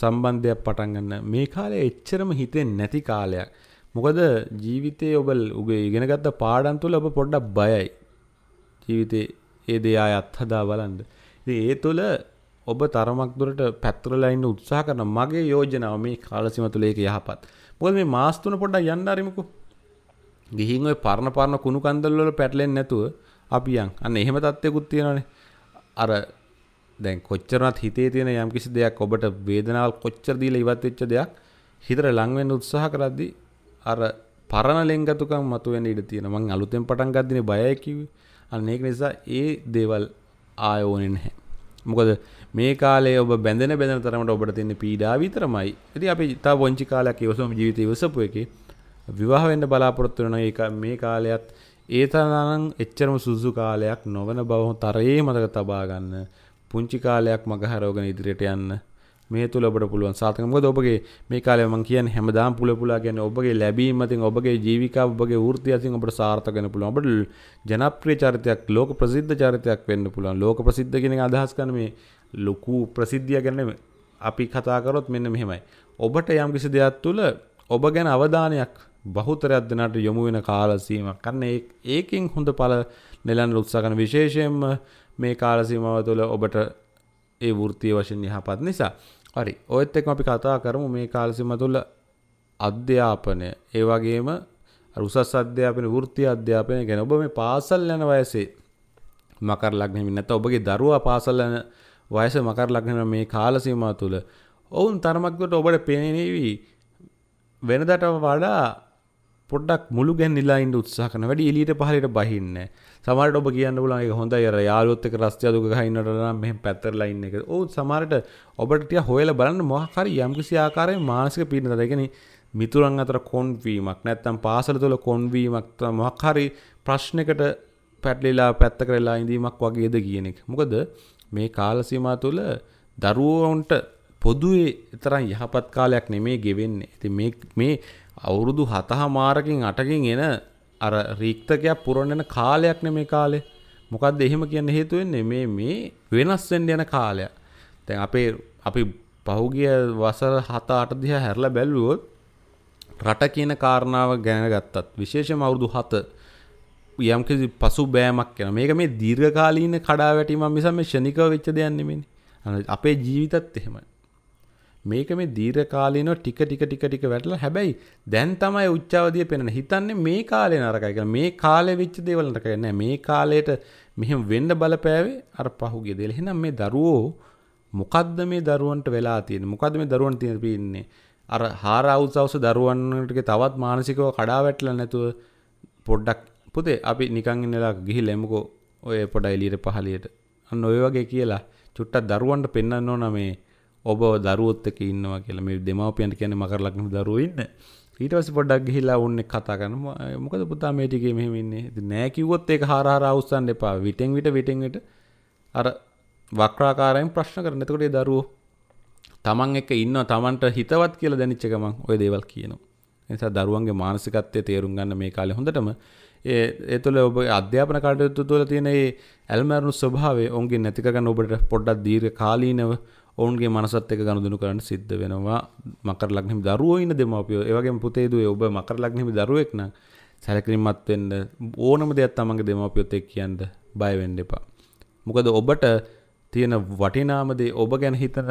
සම්බන්ධයක් පටන් ගන්න මේ කාලේ එච්චරම හිතෙන්නේ නැති කාලයක් මොකද ජීවිතයේ ඔබ උගේ ඉගෙනගත්ත පාඩම් තුළ ඔබ පොඩ්ඩක් බයයි ජීවිතේ ඒ දේ ආය අත්හදා බලන්න ඒ තුළ ඔබ තරමක් දුරට පැත්තරලයින්න උත්සා කරන මගේ යෝජනාව මේ කාලසිම තුළේක යහපත් මොකද මේ මාස්තුන පොඩ්ඩක් යන්න අරිමුකු ගිහින් ඔය පරණ පරණ කුණු කන්දල් වල පැටලෙන්නේ නැතුව අපි යන් අන්න එහෙම තත්ත්වයකුත් තියෙනවානේ අර දැන් කොච්චරවත් හිතේ තියෙන යම්කිසි දෙයක් ඔබට වේදනාවක් කොච්චර දීලා ඉවත් වෙච්ච දෙයක් හිතට ලං වෙන්න උත්සාහ කරද්දී අර පරණ ලෙන්ගතුකම් මතුවෙන්න ඉඩ තියෙනවා මං අලුතෙන් පටන් ගද්දිනේ බයයි කිව්වේ අන්නේක නිසා ඒ දේවල් ආයෝනෙ නැහැ මොකද මේ කාලේ ඔබ බැඳෙන බැඳෙන තරමට ඔබට තියෙන පීඩා විතරමයි ඉතින් අපි තා පොන්චි කාලයක් ඉවසම ජීවිතය ඉවසපු එකේ විවාහ වෙන්න බලාපොරොත්තු වෙන එක මේ කාලයත් ඒ තරම් එච්චරම සුසු කාලයක් නොවන බව තරයේ මතක තබා ගන්න පුංචි කාලයක් මගහරවගෙන ඉදිරියට යන්න මේ තුළ ඔබට පුළුවන් සාතක මොකද ඔබගේ මේ කාලේ මම කියන්නේ හැමදාම පුල පුලා කියන්නේ ඔබගේ ලැබීම අතින් ඔබගේ ජීවිකාව ඔබගේ වෘත්තිය අතින් ඔබට සාර්ථක වෙන්න පුළුවන් ඔබට ජනප්‍රිය චරිතයක් ලෝක ප්‍රසිද්ධ චරිතයක් වෙන්න පුළුවන් ලෝක ප්‍රසිද්ධ කියන එක අදහස් කරන මේ ලොකු ප්‍රසිද්ධිය ගැන අපි කතා කරොත් මෙන්න මෙහෙමයි ඔබට යම් කිසි දෙයක් තුළ ඔබ ගැන අවධානයක් බහුතරයක් දෙනාට යොමු වෙන කාලසීමක් කන්න ඒකින් හොඳ පල නෙලන් උත්සාකන විශේෂයෙන්ම මේ කාලසීමාව තුළ ඔබට ඒ වෘත්තිය වශයෙන් යහපත් නිසා හරි ඔයත් එක්ම අපි කතා කරමු මේ කාලසිම තුළ අධ්‍යාපනය ඒ වගේම රුසස් අධ්‍යාපන වෘත්ති අධ්‍යාපනය ගැන ඔබ මේ පාසල් යන වයසේ මකර ලග්නෙම නැත ඔබගේ දරුවා පාසල් යන වයස මකර ලග්නෙම මේ කාලසීමා තුළ ඔවුන් තරමක්කට ඔබට පෙනෙනවී වෙනදට වඩා පොඩ්ඩක් මුළු ගැන්නිලා ඉන්න උත්සාහ කරන වැඩි එළියට පහළට බහින්න. සමහරට ඔබ කියන්න පුළුවන් ඒක හොඳයි අර යාළුවොත් එක්ක රස්තිය දුක ගහ ඉන්නට නම් මෙහෙම පැතරලා ඉන්න එක. ඔව් සමහරට ඔබට ටික හොයලා බලන්න මොකක් හරි යම්කිසි ආකාරයෙන් මානසික පීඩනද. ඒ කියන්නේ මිතුරන් අතර කොන්වීමක් නැත්තම් පාසල තුළ කොන්වීමක් මොකක් හරි ප්‍රශ්නයකට පැටලිලා පැත්ත කරලා ඉඳීමක් වගේද කියන එක. මොකද මේ කාල සීමා තුළ දරුවන්ට පොදුවේ තරම් යහපත් කාලයක් නෙමේ ගෙවෙන්නේ. ඉතින් මේ මේ අවුරුදු හතහ මාරකින් අටකින් එන අර රීක්තකයක් පුරන්නන කාලයක් නෙ මේ කාලේ මොකක්ද එහෙම කියන්න හේතුවෙන්නේ මේ මේ වෙනස්වෙන්ඩ යන කාලය තැන් අපේ අපි පහුගිය වසර හතා අට දිහ හැරල බැල්ලුවොත් රට කියන කාරණාව ගැන ගත්තත් විශේෂම අවුරුදු හත යම්කිසි පසු බෑමක් කෙන මේක මේ දීර්ඝකාලීන කඩා වැටීම මිසම ෂණික වෙච්ච දෙයන්නෙමනි අපේ ජීවිතත් එහෙමයි මේක මේ දීර්ඝකාලීනව ටික ටික ටික ටික වැටලා හැබැයි දැන් තමයි උච්චාවදිය පෙනෙන. හිතන්නේ මේ කාලේ නරකයි කියලා. මේ කාලේ වෙච්ච දේවල් නරකයි නෑ. මේ කාලේට මෙහෙම වෙන්න බලපෑවේ අර පහුගිය දේල. එහෙනම් මේ දරුවෝ මොකද්ද මේ දරුවන්ට වෙලා තියෙන්නේ? මොකද්ද මේ දරුවන්ට තියෙන්නේ? අර හාර අවුසවස දරුවන්ගේ තවත් මානසිකව කඩා වැටලා නැතුව පොඩ්ඩක් පුතේ අපි නිකන් ඉන්නලා ගිහිල්ලා එමුකෝ ඔය පොඩ එළියට පහළියට. අන්න ඔය වගේ කියලා චුට්ටක් දරුවන්ට පෙන්වන්න ඕන මේ ඔබ දරුවත්තක ඉන්නවා කියල මේ දෙමවපියන්ට කියන මකර ලක්න දරුවන්න ඊටවස පොඩක් හිලා ඔන්න කතා කරන මොකද පුතා මේටිගේ මෙහමන්නේ නෑකිවොත් ඒක හාර අවස්සන්න එපා විටෙන් විට විටෙන්ට අර වක්්‍රාකාරයෙන් ප්‍රශ්න කරන එතකොටේ දරුව තමන් එක ඉන්න තමන්ට හිතවත් කියලා දැනිච්චකමක් ඔය දේවල් කියනවා නිසා දරුවන්ගේ මානසිකත්වය තේරුම් ගන්න මේ කාලෙ හොඳටම ඒ එතුළ ඔබ අධ්‍යාපන කටයුතු තුළ තියෙන ඇල්මෑරුණු ස්වභාවේ ඔන්ගේ නැතිකගන්න ඔබට පොඩ්ඩක් දීර්ඝ කාලීනව ඔවුන්ගේ මනසත් එක ගනුදනු කරන්න සිද්ධ වෙනවා මකර ලක්නෙම දරුවෝඉන්න දෙමපියෝ ඒවගේ පුතේදුවේ ඔබ මකර ලක්නෙම දරුවෙක්න සැලකිරිමත් වෙන්න ඕනම දෙයක් තමන්ගේ දෙමපියොත් එක් කියන්න බයවෙන්න එපා. මොකද ඔබට තියෙන වටිනාමදේ ඔබ ගැන හිතන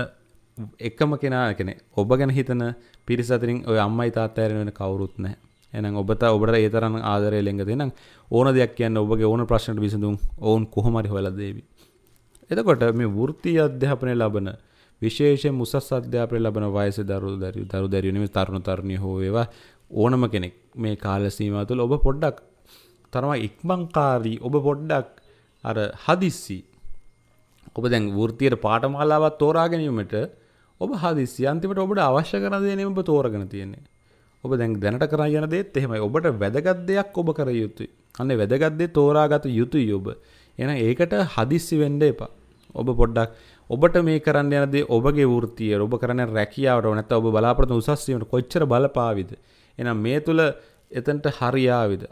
එකම කෙනා කෙනෙ ඔබ ගැන හිතන පිරිසතරින් ඔය අම්මයි තාත්තෑරෙන වෙන කවුරුත් නෑ එනම් ඔබත ඔබට ඒතරන්න ආදරය ලෙඟ දෙනම් ඕන දෙයක් කියන්න ඔබගේ ඕන ප්‍රශ්නට විසඳුම් ඔවුන් කොහොමරි හොලදේවි. එතකොට මේ වෘත්තිය අධ්‍යාපනය ලබන විශේෂෙන් උසස් අධ්‍යාපනය ලබන වයසේ දරුවෝ දරුවෝ දරුවෝ දැරියෝ නෙමෙයි තරුණ තරුණිය හෝ වේවා ඕනම කෙනෙක් මේ කාල සීමාව තුළ ඔබ පොඩ්ඩක් තරම ඉක්මන්කාරී ඔබ පොඩ්ඩක් අර හදිස්සි ඔබ දැන් වෘත්තියට පාඨමාලාවක් තෝරා ගැනීමට ඔබ හදිස්සි අන්තිමට ඔබට අවශ්‍ය කරන දේ නෙමෙයි ඔබ තෝරගෙන තියෙන්නේ. ඔබ දැන් දැනට කරන යන දේත් එහෙමයි. ඔබට වැදගත් දෙයක් ඔබ කර යුතුයි. අනේ වැදගත් දේ තෝරාගත යුතුයි ඔබ. එහෙනම් ඒකට හදිස්සි වෙන්න එපා. ඔබ පොඩ්ඩක් ඔබට මේ කරන්න යනද ඔබගේ වෘතිය ඔබ කරන රැකියාවට නැත ඔබ බලාපොරොත්තු උසස්වීමට කොච්චර බලපාවිද එහෙනම් මේ තුල එතනට හරියාවිද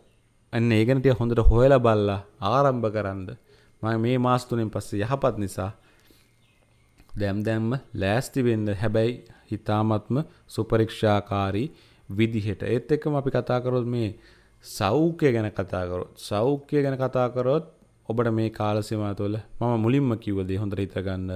අන්න ඒ ගැන ටික හොඳට හොයලා බලලා ආරම්භ කරන්ද මම මේ මාස තුනෙන් පස්සේ යහපත් නිසා දැම් දැම්ම ලෑස්ති වෙන්න හැබැයි හිතාමත්ම සුපරීක්ෂාකාරී විදිහට ඒත් එක්කම අපි කතා කරොත් මේ සෞඛ්‍ය ගැන කතා කරොත් සෞඛ්‍ය ගැන කතා කරොත් ඔබට මේ කාලසෙවා තුළ මම මුලින්ම කිව්වදේ හොඳට හිතගන්න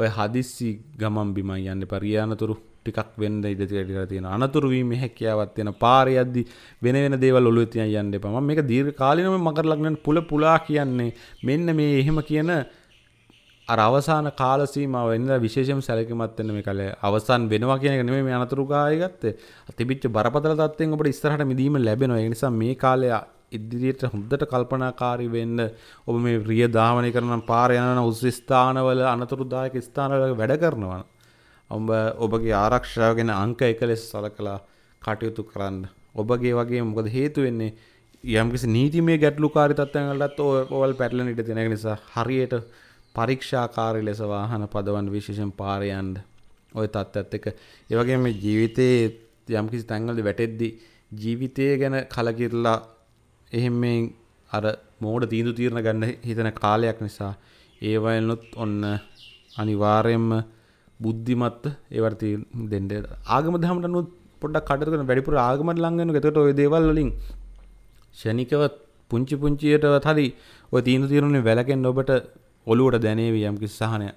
ඔය හදිස්සි ගමන් බිමන් යන්න පරියානතුරු ටිකක් වෙන්න ඉඩ තියලා තියෙන අනතුරුවීම හැකියාවක් තියෙන පාරේ යද්දි වෙන වෙන දේවල් ඔලුවේ තියන් යන්න එපා මම මේක දීර්ඝ කාලිනම මකර ලග්නන පුල පුලා කියන්නේ මෙන්න මේ එහෙම කියන අර අවසාන කාල සීමාව වෙනදා විශේෂම සැලකිලිමත් වෙන්න මේ කාලේ අවසන් වෙනවා කියන එක නෙමෙයි මේ අනතුරු ගාය ගත්තේ. තිබිච්ච බරපතල තත්ත්වෙන් අපිට ඉස්සරහට මිදීම ලැබෙනවා. ඒ නිසා මේ කාලය ඉදිරියට හොඳට කල්පනාකාරී වෙන්න ඔබ මේ රිය දාමනය කරනම් පාර යනන උස් ස්ථානවල අනතුරුදායක ස්ථානවල වැඩ කරනවා. ඔබ ඔබගේ ආරක්ෂාව ගැන අංක එක ලෙස සලකලා කටයුතු කරන්න. ඔබගේ වගේ මොකද හේතු වෙන්නේ යම්කිසි නීතිමය ගැටලුකාරී තත්ත්වයන්වලටත් ඔවල් පැටලෙන ඉඩ තියෙන නිසා හරියට පරීක්ෂාකාරී ලෙස වාහන පදවන් විශේෂයෙන් පාර යන්න. ওই තත්ත්වයත් එක්ක ඒ වගේම ජීවිතයේ යම්කිසි තැන්වලදී වැටෙද්දී ජීවිතය ගැන කලකිරලා එහෙම මේ අර මෝඩ තීන්දු තීරණ ගන්න හිතන කාලයක් නිසා ඒවයනුත් ඔන්න අනිවාර්යෙන්ම බුද්ධිමත් ඒවට දෙන්න ආගම දහමට අනුව පොඩ්ඩක් කටයුතු කරන වැඩිපුර ආගමට ලං වෙනවා ඒකට ওই දේවල් වලින් ෂණිකව පුංචි පුංචියටවත් හරි ওই තීන්දු තීරණේ වැලකෙන්න ඔබට ඔලුවට දැනේවි යම් කිසි සහනයක්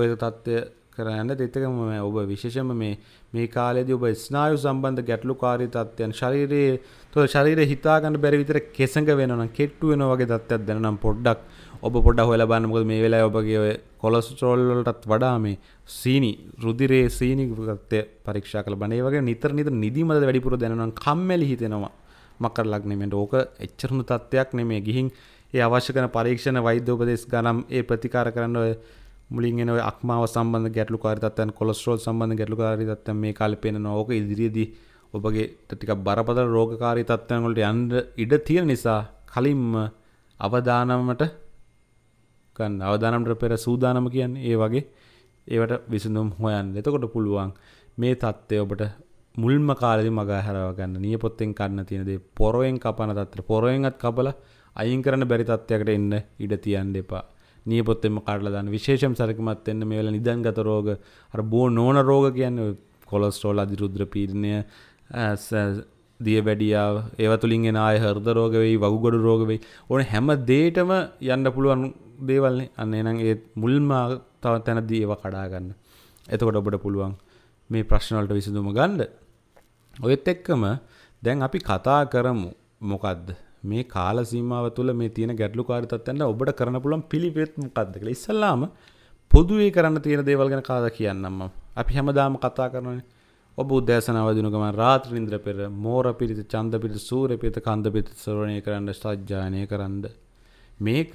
ඔය තත්ත්වය කරන්න දෙතකම ඔබ විශේෂම මේ මේ කාලෙදී ඔබ ස්නායු සම්බන්ධ ගැටලුකාරී තත්ත්වයන් ශරීරයේ තො ශරීර හිතාගන්න බැරි විතර කෙසඟ වෙනන කෙට්ටු වෙන වගේ තත්ත්වයක් දැනනම් පොඩ්ඩක් ඔබ පොඩ හොල බන්නකොද මේ වෙලා ඔබගේ කොලස්ට්‍රෝල්ලටත් වඩා මේ සීනි රුදිරේ සීනි ගත්තය පරීක්ෂා කළ බනේ වගේ නිතර නිතර නිදිමද වැඩිපුර දැනනම් කම්මැලි හිතෙනවා මකර ලක්නෙමෙන්ට ඕක එච්චරම තත්ත්වයක් නෙමේ ගිහින් ඒ අවශ්‍ය කන පරීක්ෂණ වෛද්‍ය උපදෙස් ගනම් ඒ ප්‍රතිකාර කරන්න ඔය මුලින් එන අක්මාව සම්බන්ධ ගැටලු කාරිතත්තන් කොලස්ට්‍රෝල් සම්බන්ධ ගැටලු කාරිතත්තන් මේ කාලේ පේනනවා ඕක ඉදිරියේදී ඔබගේ ටිකක් බරපතල රෝගකාරී තත්ත්වයන් වලට යන්න ඉඩ තියෙන නිසා කලින්ම අවදානමට ගන්න අවදානමට පෙර සූදානම කියන්නේ ඒ වගේ ඒවට විසඳුම් හොයන්න. එතකොට පුළුවන් මේ தත්ත්වය ඔබට මුල්ම කාලෙදි මගහැරව ගන්න. නියපොත්තෙන් කන්න තියෙන දේ පොරෙන් කපන தත්ත්වය පොරෙන්වත් කපලා අයින් කරන්න බැරි තත්ත්වයකට එන්න ඉඩ තියන්න එපා. නියපොත්තෙම කාඩලා දාන්න. විශේෂම සරකමත් වෙන්න මේ වෙලාව නිදන්ගත රෝග අර බෝ නෝන රෝග කියන්නේ කොලෙස්ටරෝල් අධිරුද්‍ර පීඩනය දිය බැඩියාව ඒව තුළින් එෙන ආය හර්ද රෝගවෙයි වගුගොඩු රෝගවෙයි ඕන හැම දේටම යන්න පුළුවන් දේවල්න්නේ අන්න එනම් ඒ මුල්ම තව තැන දීව කඩාගන්න එතකොට ඔබට පුළුවන් මේ ප්‍රශ්නවලට විසඳුම ගණ්ඩ ඔයත් එක්කම දැන් අපි කතා කරමු මොකක්ද මේ කාල සීමාව තුළ මේ තියෙන ගැටලු කාරිතත්තන්න ඔබට කරන පුළන් පිළිවෙත් මොකක්ද කියලා ඉස්සල්ලාම පොදුවේ කරන්න තියෙන දේවල් ගැන කාද කියන්නම්ම අපි හැමදාම කතා කරනනේ ඔබ උදෑසනවදින ගමන් රාත්‍රී නින්ද්‍ර පෙර මෝර පිරිත චන්ද පිරිත සූර්ය පිරිත කන්ද පිරිත ශ්‍රවණය කරන්න සජ්ජායනය කරන්න මේක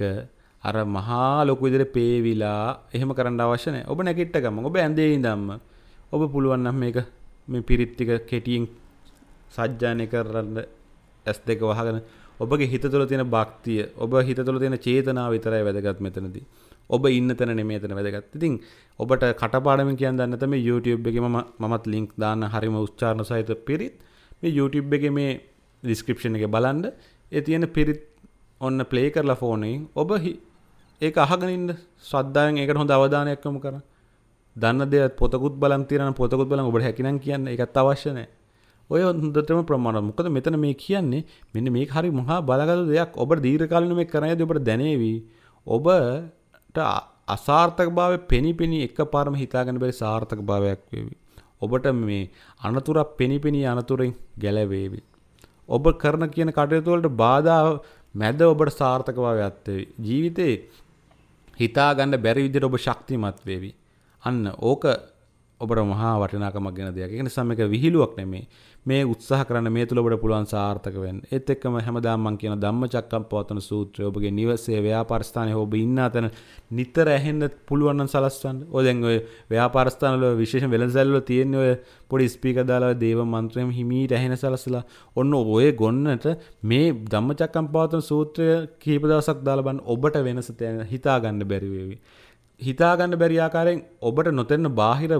අර මහා ලොකු විදිහට පේවිලා එහෙම කරන්න අවශ්‍ය නැහැ. ඔබ නැගිට ගමන් ඔබ ඇඳේ ඉඳන්ම ඔබ පුළුවන් නම් මේක මේ පිරිත් ටික කෙටියෙන් සජ්ජායනය කරන්න ඇස් දෙක වහගෙන ඔබගේ හිත තුළ තියෙන භක්තිය ඔබ හිත තුළ තියෙන චේතනාව විතරයි වැදගත් මෙතනදී. ඔබ ඉන්න තැන නෙමේ තන වැදගත් ඉතින් ඔබට කටපාඩම කියන්න දන්නතම YouTube එක මමත් ලින්ක් දාන්න හරිම උච්චාරණ සහිත පිරිත් මේ YouTube එක මේ ඩිස්ක්‍රපෂණ එක බලන්ඩ ඒ තියෙන පිරිත් ඔන්න ප්ලේ කරලා ෆෝනයෙන් ඔබ ඒ අහගනින්ද සද්ධායෙන් ඒකට හොඳ අවධානයක්කම කර දන්න දෙ පොතකුත් බලන් තිරන පොතකුත් බලන් ඔබට හැකිනම් කියන්න එකත් අවශ්‍යනය ඔය හොඳටම ප්‍රමාණ මොකද මෙතන මේ කියන්නේ මෙන්න මේ හරි මහා බලගත දෙයක් ඔබ දීර්කාලන මේ කරනයද ඔබට දැනේවී ඔබ අසාර්ථක භාවය පෙනිපෙනී එක පාරම හිතාගන්න බැරි සාර්ථක භාවයක් වේවි. ඔබට මේ අනතුරක් පෙනිපෙනී අනතුරෙන් ගැලවේවි. ඔබ කරන කියන කටයුතු වලට බාධා මැද ඔබට සාර්ථක භාවයක් වේවි. ජීවිතේ හිතාගන්න බැරි විදිහට ඔබ ශක්තිමත් වේවි. අන්න ඕක ඔබට මහා වටිනාකමක් ගෙන දෙයක්. ඒ නිසා මේක විහිළුවක් නෙමෙයි. මේ උත්සාහ කරන්න මේ තුල ඔබට පුළුවන් සාර්ථක වෙන්න. ඒත් එක්කම හැමදාම මම කියන ධම්මචක්කප්පවත්තන සූත්‍රය ඔබගේ නිවසේ ව්‍යාපාර ස්ථානයේ ඔබ ඉන්න තැන නිතර ඇහෙන්න පුළුවන් නම් සලස්වන්න. ඔය දැන් ඔය ව්‍යාපාර ස්ථානවල විශේෂ වෙළඳසැලවල තියෙන ඔය පොඩි ස්පීකර් දාලා දේව මන්ත්‍රයම හිමීට ඇහෙන සලස්සලා ඔන්න ඔය ගොන්නට මේ ධම්මචක්කම්පවත්තන සූත්‍රය කීප දවසක් දාලා බලන්න ඔබට වෙනස හිතා ගන්න බැරි වෙවි. හිතා ගන්න බැරි ආකාරයෙන් ඔබට නොතෙන්න බාහිර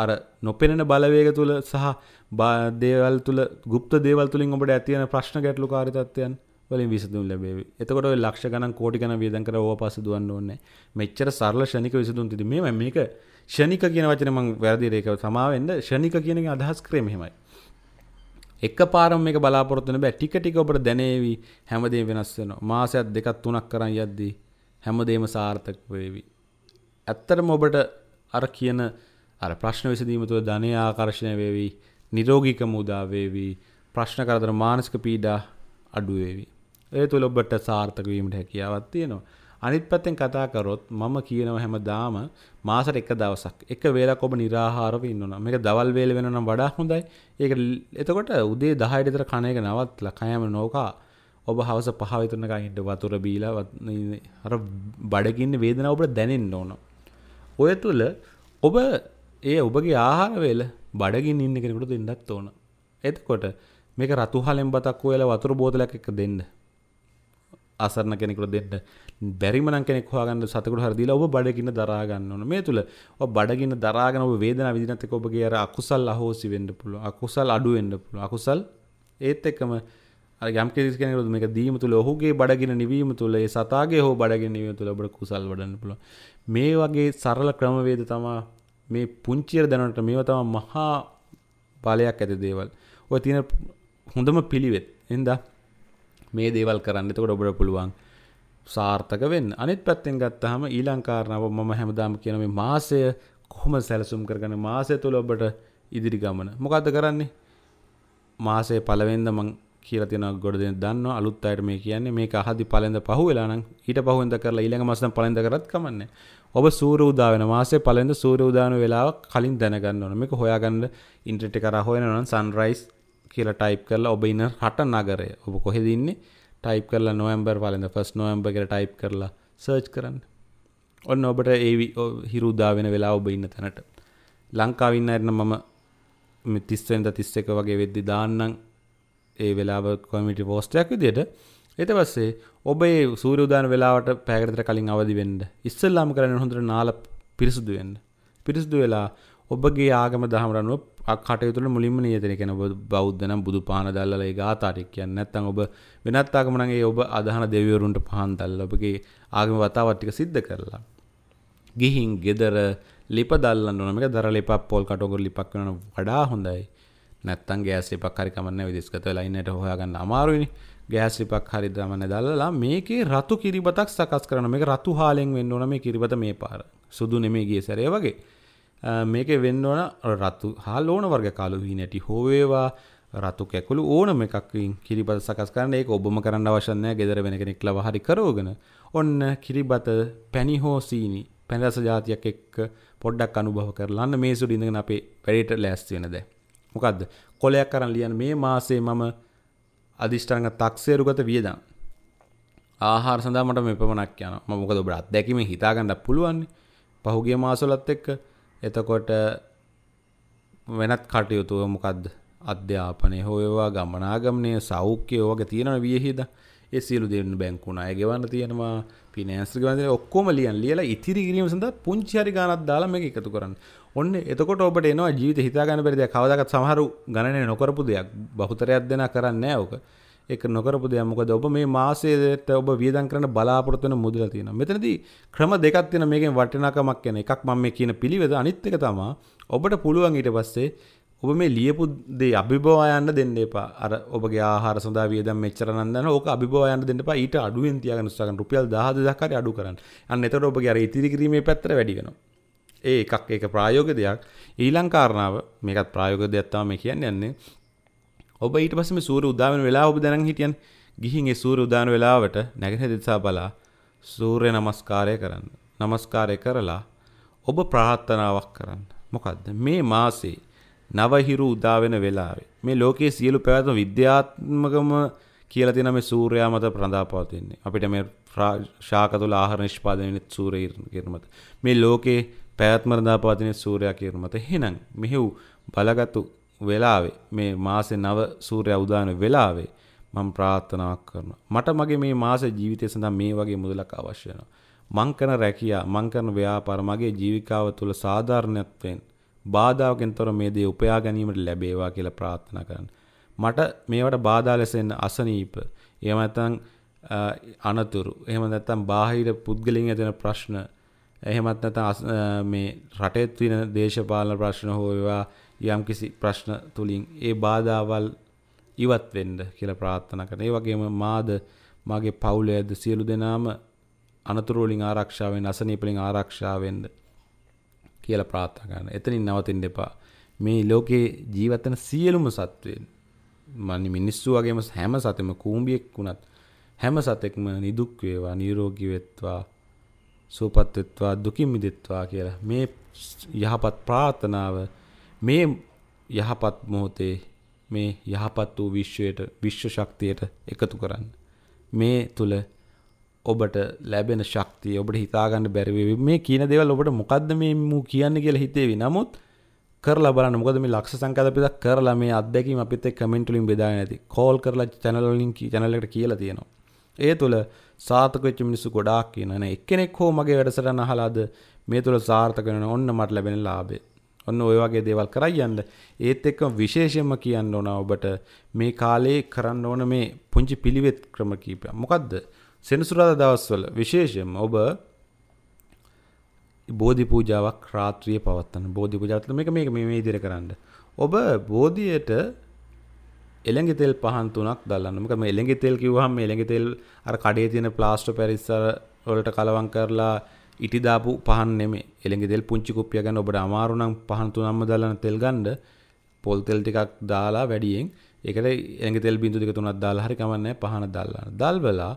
අර නොපෙනෙන බලවේග තුළ සහ බාදේවල් තුළ ගුප්ත දේවල් තුළින් ඔබට ඇතියන ප්‍රශ්න ගැටලු කාරිතත්වයන් වලින් විසඳුම් ලැබේවි. එතකොට ඔය ලක්ෂ ගණන් කෝටි ගණන් වියදම් කර ඕවා පස්සේ දුවන්න ඕනේ. මෙච්චර සරල ෂණික විසඳුම් තිබි. මේ මේක ෂණික කියන වචනේ මම වැරදි ඒක සමාව වෙන්න ෂණික කියන එකෙන් අදහස් කරේ මෙහෙමයි. එකපාරම මේක බලාපොරොත්තු වෙන්න බෑ. ටික ටික ඔබට දැනේවි හැමදේම වෙනස් වෙනවා. මාසයක් දෙකක් තුනක් කරන් යද්දී හැමදේම සාර්ථක වේවි. ඇත්තටම ඔබට අර කියන අර ප්‍රශ්න විසඳීම තුළ ධනය ආකර්ශණය වේවි නිරෝගික මුදාවේවි ප්‍රශ්න කරදර මානසික පීඩා අඩුවේවි. ඒ තුළ ඔබට සාර්ථකවීමට හැකියාවත් තියෙනවා. අනිත් පැත්තෙන් කතා කරොත් මම කියනව හැමදාම මාසට එක දවසක් එක වේලක් ඔබ निराහාරව ඉන්නවනම් මේක දවල් වේල වෙනවනම් වඩා හොඳයි. ඒක එතකොට උදේ 10ට විතර කන එක නවත්ලා කෑම නෝකා ඔබ හවස 5 විතර නිකන් හිට වතුර බීලා අර බඩගින්න වේදනාව ඔබට දැනෙන්න ඕන. ඔය තුල ඔබ ඒ ඔබගේ ආහාරවේල බඩගින් ඉන්න කෙනෙකුට දෙන්නත් ඕන. එතකොට මේක රතුහලෙන් බතක් හොයලා වතුර බෝතලයක් එක දෙන්න. අසරණ කෙනෙකුට දෙන්න. බැරිම නම් කෙනෙක් හොයාගන්න සතෙකුට හරි දීලා ඔබ බඩගින්න දරා ගන්න ඕන. මේ තුල ඔබ බඩගින්න දරාගෙන ඔබ වේදනාව විඳිනත් එක්ක ඔබගේ අර අකුසල් අහෝසි වෙන්න පුළුවන්. අකුසල් අඩු වෙන්න පුළුවන්. අකුසල් ඒත් එක්කම අර යම් කිසි කෙනෙකුට මේක දීම තුල ඔහුගේ බඩගින නිවීම තුල ඒ සතාගේ හෝ බඩගින නිවීම තුල ඔබට කුසල් වඩන්න පුළුවන්. මේ වගේ සරල ක්‍රමවේද තමයි මේ පුංචිර දැනට මේව තම මහා පාලයක් ඇති දේවල් ඔය තියෙන හොඳම පිළිවෙත් එදා මේ දේවල් කරන්න එතකොට ඔබට පුළුවන් සාර්ථක වෙන්න අනිත් පැත්තෙන් ගත්තාම ඊළංකාරණාව මම හැමදාම කියන මේ මාසය කොහොම සැලසුම් කරගන්න මාසය තුළ ඔබට ඉදිරි ගමන මොකක්ද කරන්නේ මාසේ පළවෙන්ද මං කියලා තියෙනවා ගොඩ දෙන දන්නවා අලුත් අයට මේ කියන්නේ මේක අහදි පළඳ පහුවෙලා නම් ඊට පහුවෙන්ද කරලා ඊළඟ මාසෙන් පළඳ කරත් කමන්නේ ඔබ සූර උදාවන මාසේ පලඳ සූර උදාන වෙලාව කලින් දැනගන්න ඕන මේක හොයාගන්න ඉන්ට්‍රට් කර හොයනවන සන්රයිස් කියලා ටයිප් කරලා ඔබ ඉන්න හට නගරය ඔබ කොහෙදන්නේ ටයිප් කරලා නොවම්බර් පලඳ ෆස් නොවම්බර් කියලා ටයිප් කරලා සර්ච් කරන්න ඔන්න ඔබට ඒ හිරුදා වෙන වෙලා ඔබ ඉන්න තැනට ලංකාවින්න එන්න මම තිස්සෙන්ද තිස්ස එක වගේ වෙද්දි දාන්නම් ඒ වෙලාව කොමිටි පෝස්ටයක් විදියට එතවස්සේ ඔබේ සූරෝදාන වෙලාවට පැගරතර කලින් අවදි වෙන්ඩ ඉස්සල්ලාම කරන හොඳට නාල පිරිසුදුවෙන්න්න පිරිසිදු වෙලා ඔබගේ ආගම දහමරනුව කටයුතුල මුලින්ම නියතන කෙන ඔබ බෞද්ධනම් බුදු පහන දල්ලල ඒ ගාතාටෙක් කියන්න නැත්තම් ඔබ වෙනත් ආගමනගේ ඔබ අදහන දෙවිවරුන්ට පහන් දල්ල ඔබගේ ආගම වතාවට්ටික සිද්ධ කරලා. ගිහින් ගෙදර ලිප දල්ලන්න නොමක දර ලිපක් පොල් කටෝගොර ලිපක් වන වඩා හොඳයි නැත්තන් ගෑසේ පක්කරිකමන්න විදිස්කත ලයින්නට හොයාගන්න අමාරුවනි ගෑස් ලිපක් හරි දමන දැල්ලලා මේකේ රතු කිරිබතක් සකස් කරන මේක රතු හාලෙන් වෙන්න ඕන මේ කිරිබත මේ පාර සුදු නෙමේ ගිය සැරේ වගේ මේක වෙන්න ඕන රතු හාල් ඕන වර්ග කාලු වී නැටි හෝවේවා රතු කැකුළු ඕනම එකක්කින් කිරිබත සකස් කරන ඒක ඔබම කරන්න අවශ්‍යන්නෑ ගෙදර වෙන කෙනෙක් ලව හරි කරෝගෙන ඔන්න කිරිබත පැණි හෝ සීනි පැනරස ජාතියක් එක්ක පොඩ්ඩක් අනුභව කරලන්න මේ සුඩිඳගෙන අපේ පැඩට ලෑස්ති වෙනද. මොකක්ද කොලයක් කරන්න ලියන් මේ මාසේ මම අධිෂ්ඨාන තක්සේරුගත වියදම්. ආහාර සඳහා මට මේ පමණක් යනවා. මම මොකද ඔබට අත්දැකීමෙන් හිතා ගන්නත් පුළුවන්. පහුගිය මාසවලත් එක්ක එතකොට වෙනත් කටයුතු මොකද්ද? අධ්‍යාපනය හෝ ඒවා ගමනාගමනය සෞඛ්‍ය වගේ තියෙනවා වියහිද. ඒ සියලු දේ බැංකු ණය ගෙවන්න තියෙනවා. ෆිනෑන්ස් ගෙවන්න ඔක්කොම ලියන් ලියලා ඉතිරි කිරීම සඳහා පුංචි හරි ගාණක් දාලා මේක එකතු කරන්න. ඔන්න එතකොට ඔබට එනවා ජීවිත හිතාගන්න බැරිද කවදාකවත් සමහරු ගණනේ නොකරපු දෙයක් බහුතරයක් දෙනා කරන්නේ නැහැ ඕක. ඒක නොකරපු දෙයක් මොකද ඔබ මේ මාසයේදී ඔබ වියදම් කරන බලාපොරොත්තු වෙන මුදල තියෙනවා. මෙතනදී ක්‍රම දෙකක් තියෙනවා මේකෙන් වටිනාකමක් කියන එකක් මම මේ කියන පිළිවෙත අනිත් එක තමයි ඔබට පුළුවන් ඊට පස්සේ ඔබ මේ ලියපු දේ අභිභවායන්න දෙන්න එපා. අර ඔබගේ ආහාර සඳහා වියදම් මෙච්චර නම් දාන ඕක අභිභවායන්න දෙන්න එපා. ඊට අඩුවෙන් තියාගෙන උත්සාහ කරන රුපියල් 14000ක් හරි අඩු කරන්න. අන්න එතකොට ඔබගේ අර ඉතිරි කිරීමේ පැත්තට වැඩි වෙනවා. ඒ එකක් ඒක ප්‍රායෝග දෙයක් ඊලංකාරණාව මේකත් ප්‍රායෝග දෙයක්ත්තම මේ කියන්න යන්නේ ඔබ ඊට පස්සම සූර උදාවන වෙලා ඔබ දැන හිටියන් ගිහින් සූර උදාන වෙලාවට නැගහ දෙසා බලා සූර්ය නමස්කාරය කරන්න නමස්කාරය කරලා ඔබ ප්‍රාර්ථනාවක් කරන්න මොකක්ද මේ මාසේ නවහිරු උදාවෙන වෙලාවේ මේ ලෝකයේ සියලු පැවැත්ම විද්‍යාත්මකම කියලා තියෙන මේ සූර්යයා මත ප්‍රඳා පවතින්නේ අපිට මේ ශාක තුළ ආහාර නිෂ්පාදනය වෙන සූර්යයන් මත මේ ලෝකේ පැවැත්මරදා පවතින සූරයා කියරමත හෙනම් මෙහෙව් බලගත්තු වෙලාවේ මේ මාසෙ නව සූරය අවදාන වෙලාවේ මම ප්‍රාර්ථනාවක් කරනවා. මට මගේ මේ මාස ජීවිතය සඳහා මේ වගේ මුදලක් අවශ්‍ය වෙනවා. මං කරන රැකියා, මං කරන ව්‍යාපාර මගේ ජීවිකාව තුළ සාධාරණත්වයෙන් බාධාවකින් තොර මේ දේ උපයා ගැනීමට ලැබේවා කියලා ප්‍රාර්ථනා කරන්න. මට මේවට බාධා ලෙස එන අසනීප, එහෙම නැත්නම් අනතුරු, එහෙම නැත්නම් බාහිර පුද්ගලින් ඇතිවන ප්‍රශ්න එහෙමත් නැත මේ රටේ තියෙන දේශපාලන ප්‍රශ්න හෝ ඒවා යම් කිසි ප්‍රශ්න තුලින් ඒ බාධාවල් ඉවත් වෙන්න කියලා ප්‍රාර්ථනා කරන. ඒ වගේම මාද මගේ පවුලේ ඇද සියලු දෙනාම අනතුරු වලින් ආරක්ෂා වෙන්න, අසනීප වලින් ආරක්ෂා වෙන්න කියලා ප්‍රාර්ථනා කරනවා. එතනින් නවතින්න එපා. මේ ලෝකේ ජීවත් වෙන සියලුම සත්වයන් මනි මිනිස්සු වගේම හැම සතෙම කූඹියෙක් වුණත් හැම සතෙක්ම නිදුක් වේවා, නිරෝගී වෙත්වා සූපත්වෙත්වා දුකින් මිදෙත්වා කියලා මේ යහපත් ප්‍රාර්ථනාව මේ යහපත් මොහොතේ මේ යහපත් වූ විශ්වයට විශ්ව ශක්තියට එකතු කරන්න. මේ තුල ඔබට ලැබෙන ශක්තිය ඔබට හිතාගන්න බැරි වෙවි. මේ කියන දේවල් ඔබට මොකද්ද මේ මූ කියන්නේ කියලා හිතේවි. නමුත් කරලා බලන්න. මොකද මේ ලක්ෂ සංඛ්‍යාත පිටක් කරලා මේ අත්දැකීම් අපිත් එක්ක කමෙන්ට් වලින් බෙදාගෙන ඇති. කෝල් කරලා channel වලින් channel එකට කියලා තියෙනවා. ඒ තුල සාර්ථක වෙච්ච මිනිස්සු ගොඩාක් ඉන්නවා නේ එක්කෙනෙක් හෝ මගේ වැඩසටහන අහලාද මේ තුල සාර්ථක වෙනවා ඔන්න මට ලැබෙන ලාභය ඔන්න ඔය වගේ දේවල් කරයි යන්න ඒත් එක්කම විශේෂයෙන්ම කියන්න ඕන ඔබට මේ කාලේ කරන්න ඕන මේ පුංචි පිළිවෙත් ක්‍රම කීපයක් මොකද්ද සෙනසුරාදා දවස්වල විශේෂයෙන්ම ඔබ බෝධි පූජාවක් රාත්‍රියේ පවත්වන බෝධි පූජාවත් මේක මේක මේ ඉදිරිය කරන්න ඔබ බෝධියට එළඟි තෙල් පහන් තුනක් දල්ලන්නමක මේ එළඟි තෙල් කිවහම එළඟි තෙල් අර කඩේ තියෙන ප්ලාස්ටෝ පැරිස්සර වලට කලවම් කරලා ඉටි දාපු පහන් නෙමේ එළඟි තෙල් පුංචි කුප්පිය ගන්න ඔබට අමාරු නම් පහන් තුනක්ම දාලා තෙල් ගන්න පොල් තෙල් ටිකක් දාලා වැඩියෙන් ඒකට එළඟි තෙල් බිඳු දෙක තුනක් දාලා හරි කමක් නැහැ පහන දාලා දාල්වලා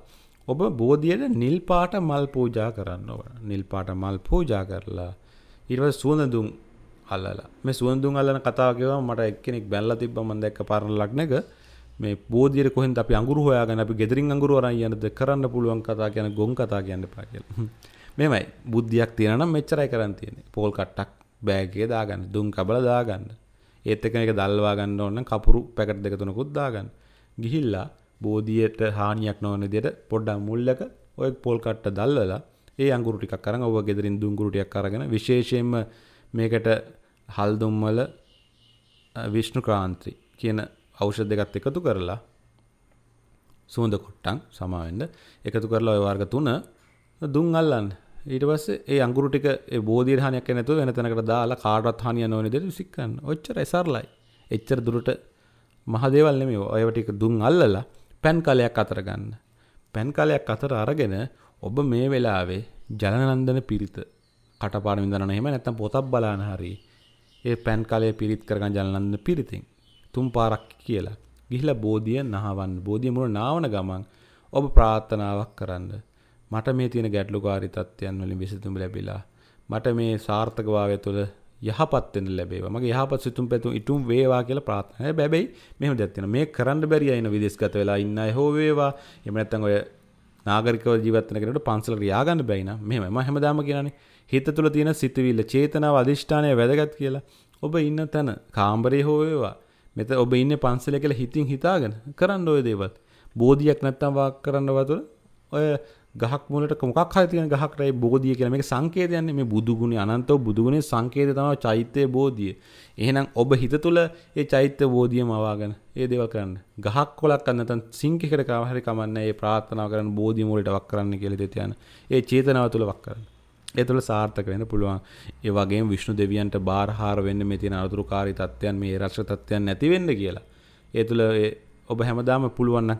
ඔබ බෝධියට නිල් පාට මල් පූජා කරන්න ඕන නිල් පාට මල් පූජා කරලා ඊට පස්සේ සුවඳ දුම් අල්ලලා මේ සුවඳුන් අල්ලන කතාවකව මට එක්කෙනෙක් බැලලා තිබ්බා මම දැක්ක පරණ ලග්නක මේ බෝධියට කොහෙන්ද අපි අඟුරු හොයාගෙන අපි ගෙදරින් අඟුරු අරන් යන්නද කරන්න පුළුවන් කතා කියන ගොන් කතා කියන්න එපා කියලා. මෙහෙමයි බුද්ධියක් තියෙනවා නම් මෙච්චරයි කරන් තියෙන්නේ. පෝල් කට්ටක් බෑග් එකේ දාගන්න, දුම් කබල දාගන්න. ඒත් එක එක දල්වා ගන්න ඕන නම් කපුරු පැකට් දෙක තුනකුත් දාගන්න. ගිහිල්ලා බෝධියට හානියක් නොවන විදියට පොඩ්ඩක් මුල්ලක ඔය පෝල් කට්ට දැල්වලා ඒ අඟුරු ටිකක් අරන් ඔබ ගෙදරින් දුම් ගුරු ටිකක් අරගෙන විශේෂයෙන්ම මේකට හල්දුම්වල විෂ්ණු ක්‍රාන්ත්‍රි කියන ඖෂධ දෙකත් එකතු කරලා සුවඳ කොට්ටම් සමාවෙන්න එකතු කරලා ওই වර්ග තුන දුම් අල්ලන්න. ඊට පස්සේ ඒ අඟුරු ටික ඒ බෝධිය රහණයක් නැතුව වෙන තැනකට දාලා කාටවත් හානිය නොවන විදිහට විසික් කරන්න. ඔච්චරයි සරලයි. එච්චර දුරට මහ දේවල් නෙමෙයි. ඔයව ටික දුම් අල්ලලා පැන් කලයක් අතර ගන්න. පැන් කලයක් අතර අරගෙන ඔබ මේ වෙලාවේ ජලනන්දන පිරිත කටපාඩම් ඉඳනන එහෙම නැත්නම් පොතක් බලන හරි ඒ පෑන් කාලේ පිරිත් කරගෙන ජනලන්න පිරිතින් තුන් පාරක් කියලා ගිහිලා බෝධිය නහවන්න බෝධිය මුල නාවන ගමන් ඔබ ප්‍රාර්ථනාවක් කරන්න මට මේ තියෙන ගැටලුකාරී තත්ත්වයන් වලින් විසඳුම් ලැබිලා මට මේ සාර්ථකභාවය තුළ යහපත් වෙන්න ලැබේවා මගේ යහපත් සිතුම් පැතුම් ඉටුම් වේවා කියලා ප්‍රාර්ථනා කරනවා හැබැයි මෙහෙම දෙයක් තියෙනවා මේ කරන්න බැරි අයන විදේශගත වෙලා ඉන්න අය හෝ වේවා එහෙම නැත්නම් ඔය නාගරිකව ජීවත් වෙන කෙනෙකුට පන්සලට යා ගන්න බැයි නම් මෙහෙමයි මම හැමදාම කියනනේ හිත තුළ තියෙන සිතුවිල්ල චේතනාව අධිෂ්ඨානය වැදගත් කියලා ඔබ ඉන්න තැන කාම්බරේ හෝ වේවා මෙත ඔබ ඉන්න පන්සල කියලා හිතින් හිතාගෙන කරන්න ඔය දේවල් බෝධියක් නැත්තම් වාක් කරන්න වතුර ඔය ගහක් මුලට මොකක් හරි තියෙන ගහක් රයි බෝධිය කියලා මේක සංකේතයන්නේ මේ බුදු ගුණේ අනන්තව බුදු ගුණේ සංකේතය තමයි චෛත්‍ය බෝධිය. එහෙනම් ඔබ හිත තුළ ඒ චෛත්‍ය බෝධියම අවාගෙන ඒ දේවල් කරන්න. ගහක් කොලක් අන්න නැත්නම් සිංක් එකට කාම හරි කමන්නේ ඒ ප්‍රාර්ථනා කරන බෝධිය මුලට වක් කරන්න කියලා දෙත යන. ඒ චේතනාව තුළ වක් කරන්න. එතුළ සාර්ථක වෙන පුළුවන් ඒ වගේ විශ්ණු දෙවියන්ට බාරහාර වෙන්න මේ තියෙන අතුරුකාරී තත්ත්වයන් මේ රක්ෂ තත්ත්වයන් නැති වෙන්න කියලා. ඒ තුළ ඔබ හැමදාම පුළුවන්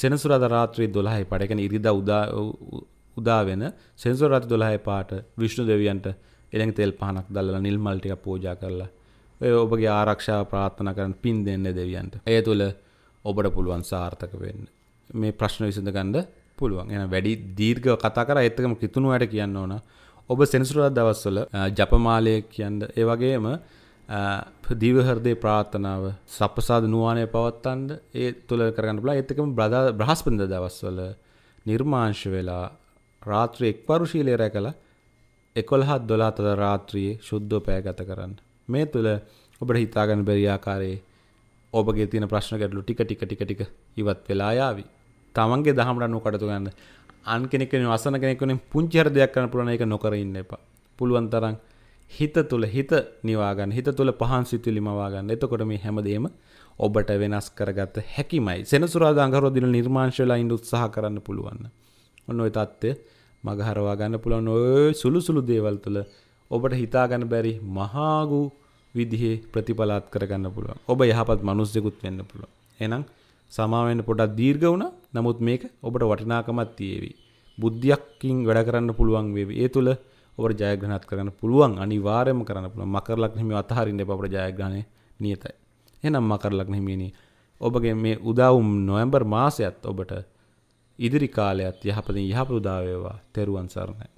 සෙනසුරාදා රාත්‍රී 12යි පාට කියන්නේ ඉරිදා උදා උදා වෙන සෙනසුරාදා රාත්‍රී 12යි පාට විශ්ණු දෙවියන්ට එළඟ තෙල් පහනක් දැල්ලා නිල් මල් ටික පූජා කරලා ඔය ඔබගේ ආරක්ෂාව ප්‍රාර්ථනා කරන් පින් දෙන්න දෙවියන්ට. ඒ තුළ ඔබට පුළුවන් සාර්ථක වෙන්න. මේ ප්‍රශ්න විසඳ ගන්න පුළුවන්. එහෙනම් වැඩි දීර්ඝව කතා කරා ඒත් එකම කිතුණු වැඩ කියන්න ඕනා. ඔබ සෙනසුරත් දවස්වල ජපමාලය කියන්න ඒවගේම දීවහරදේ ප්‍රාථනාව සප්පසාද නුවනය පවත්තන්ද ඒ තුළ කරන්න බලා එතකම බ්‍රදා බ්‍රහස්පින්ද දවස්වල නිර්මාංශ වෙලා රාත්‍රී එක් පරුශීලය රැ කළ එකොළහත් දොලා තද රාත්‍රියයේ ශුද්ධෝ පෑ ගත කරන්න. මේ තුළ ඔබට හිතාගන්න බැරිආකාරයේ ඔබගේ තින ප්‍රශ්න ගැටලු ටික ටික ටික ටික ඉවත් වෙලා යාවි. තමන්ගේ දහමට අනුකටතු ගන්න අන් කෙනෙක්න වසන කෙනෙකුන පුංචිහර දෙයක් කරන පුරන එක නොකරඉන්න එප පුළුවන් තරන් හිත තුළ හිත නිවාගන්න හිත තුළ පහන් සිතුලි මවාගන්න එතකොට මේ හැමදේම ඔබට වෙනස් කරගත්ත හැකිමයි සෙනසුරාද අංගරෝදින නිර්මාංශලා ඉන්ඩ උත්සාහ කරන්න පුළුවන්න ඔන්න ඔය තත්ත්ය මගහරවා ගන්න පුළුවන් ඔය සුළු සුළු දේවල් තුළ ඔබට හිතාගන්න බැරි මහාගු විදිහේ ප්‍රතිඵලාත් කරගන්න පුළුවන් ඔබ යහපත් මනුස්්‍යකුත් වෙන්න පුළුවන් එනම් සමාවෙන්න පොඩක් දීර්ඝ වුණා. නමුත් මේක ඔබට වටිනාකමක් තියේවි. බුද්ධියකින් වැඩ කරන්න පුළුවන් වේවි. ඒ තුල ඔබට ජයග්‍රහණත් කරන්න පුළුවන්. අනිවාර්යයෙන්ම කරන්න පුළුවන්. මකර ලග්න හිමියව අතහරින්න එපා අපේ ජයග්‍රහණය නියතයි. එහෙනම් මකර ලග්න හිමියනි ඔබගේ මේ උදාවුම් නොවැම්බර් මාසයත් ඔබට ඉදිරි කාලයත් යහපතින් යහපත උදා වේවා. තෙරුවන් සරණයි.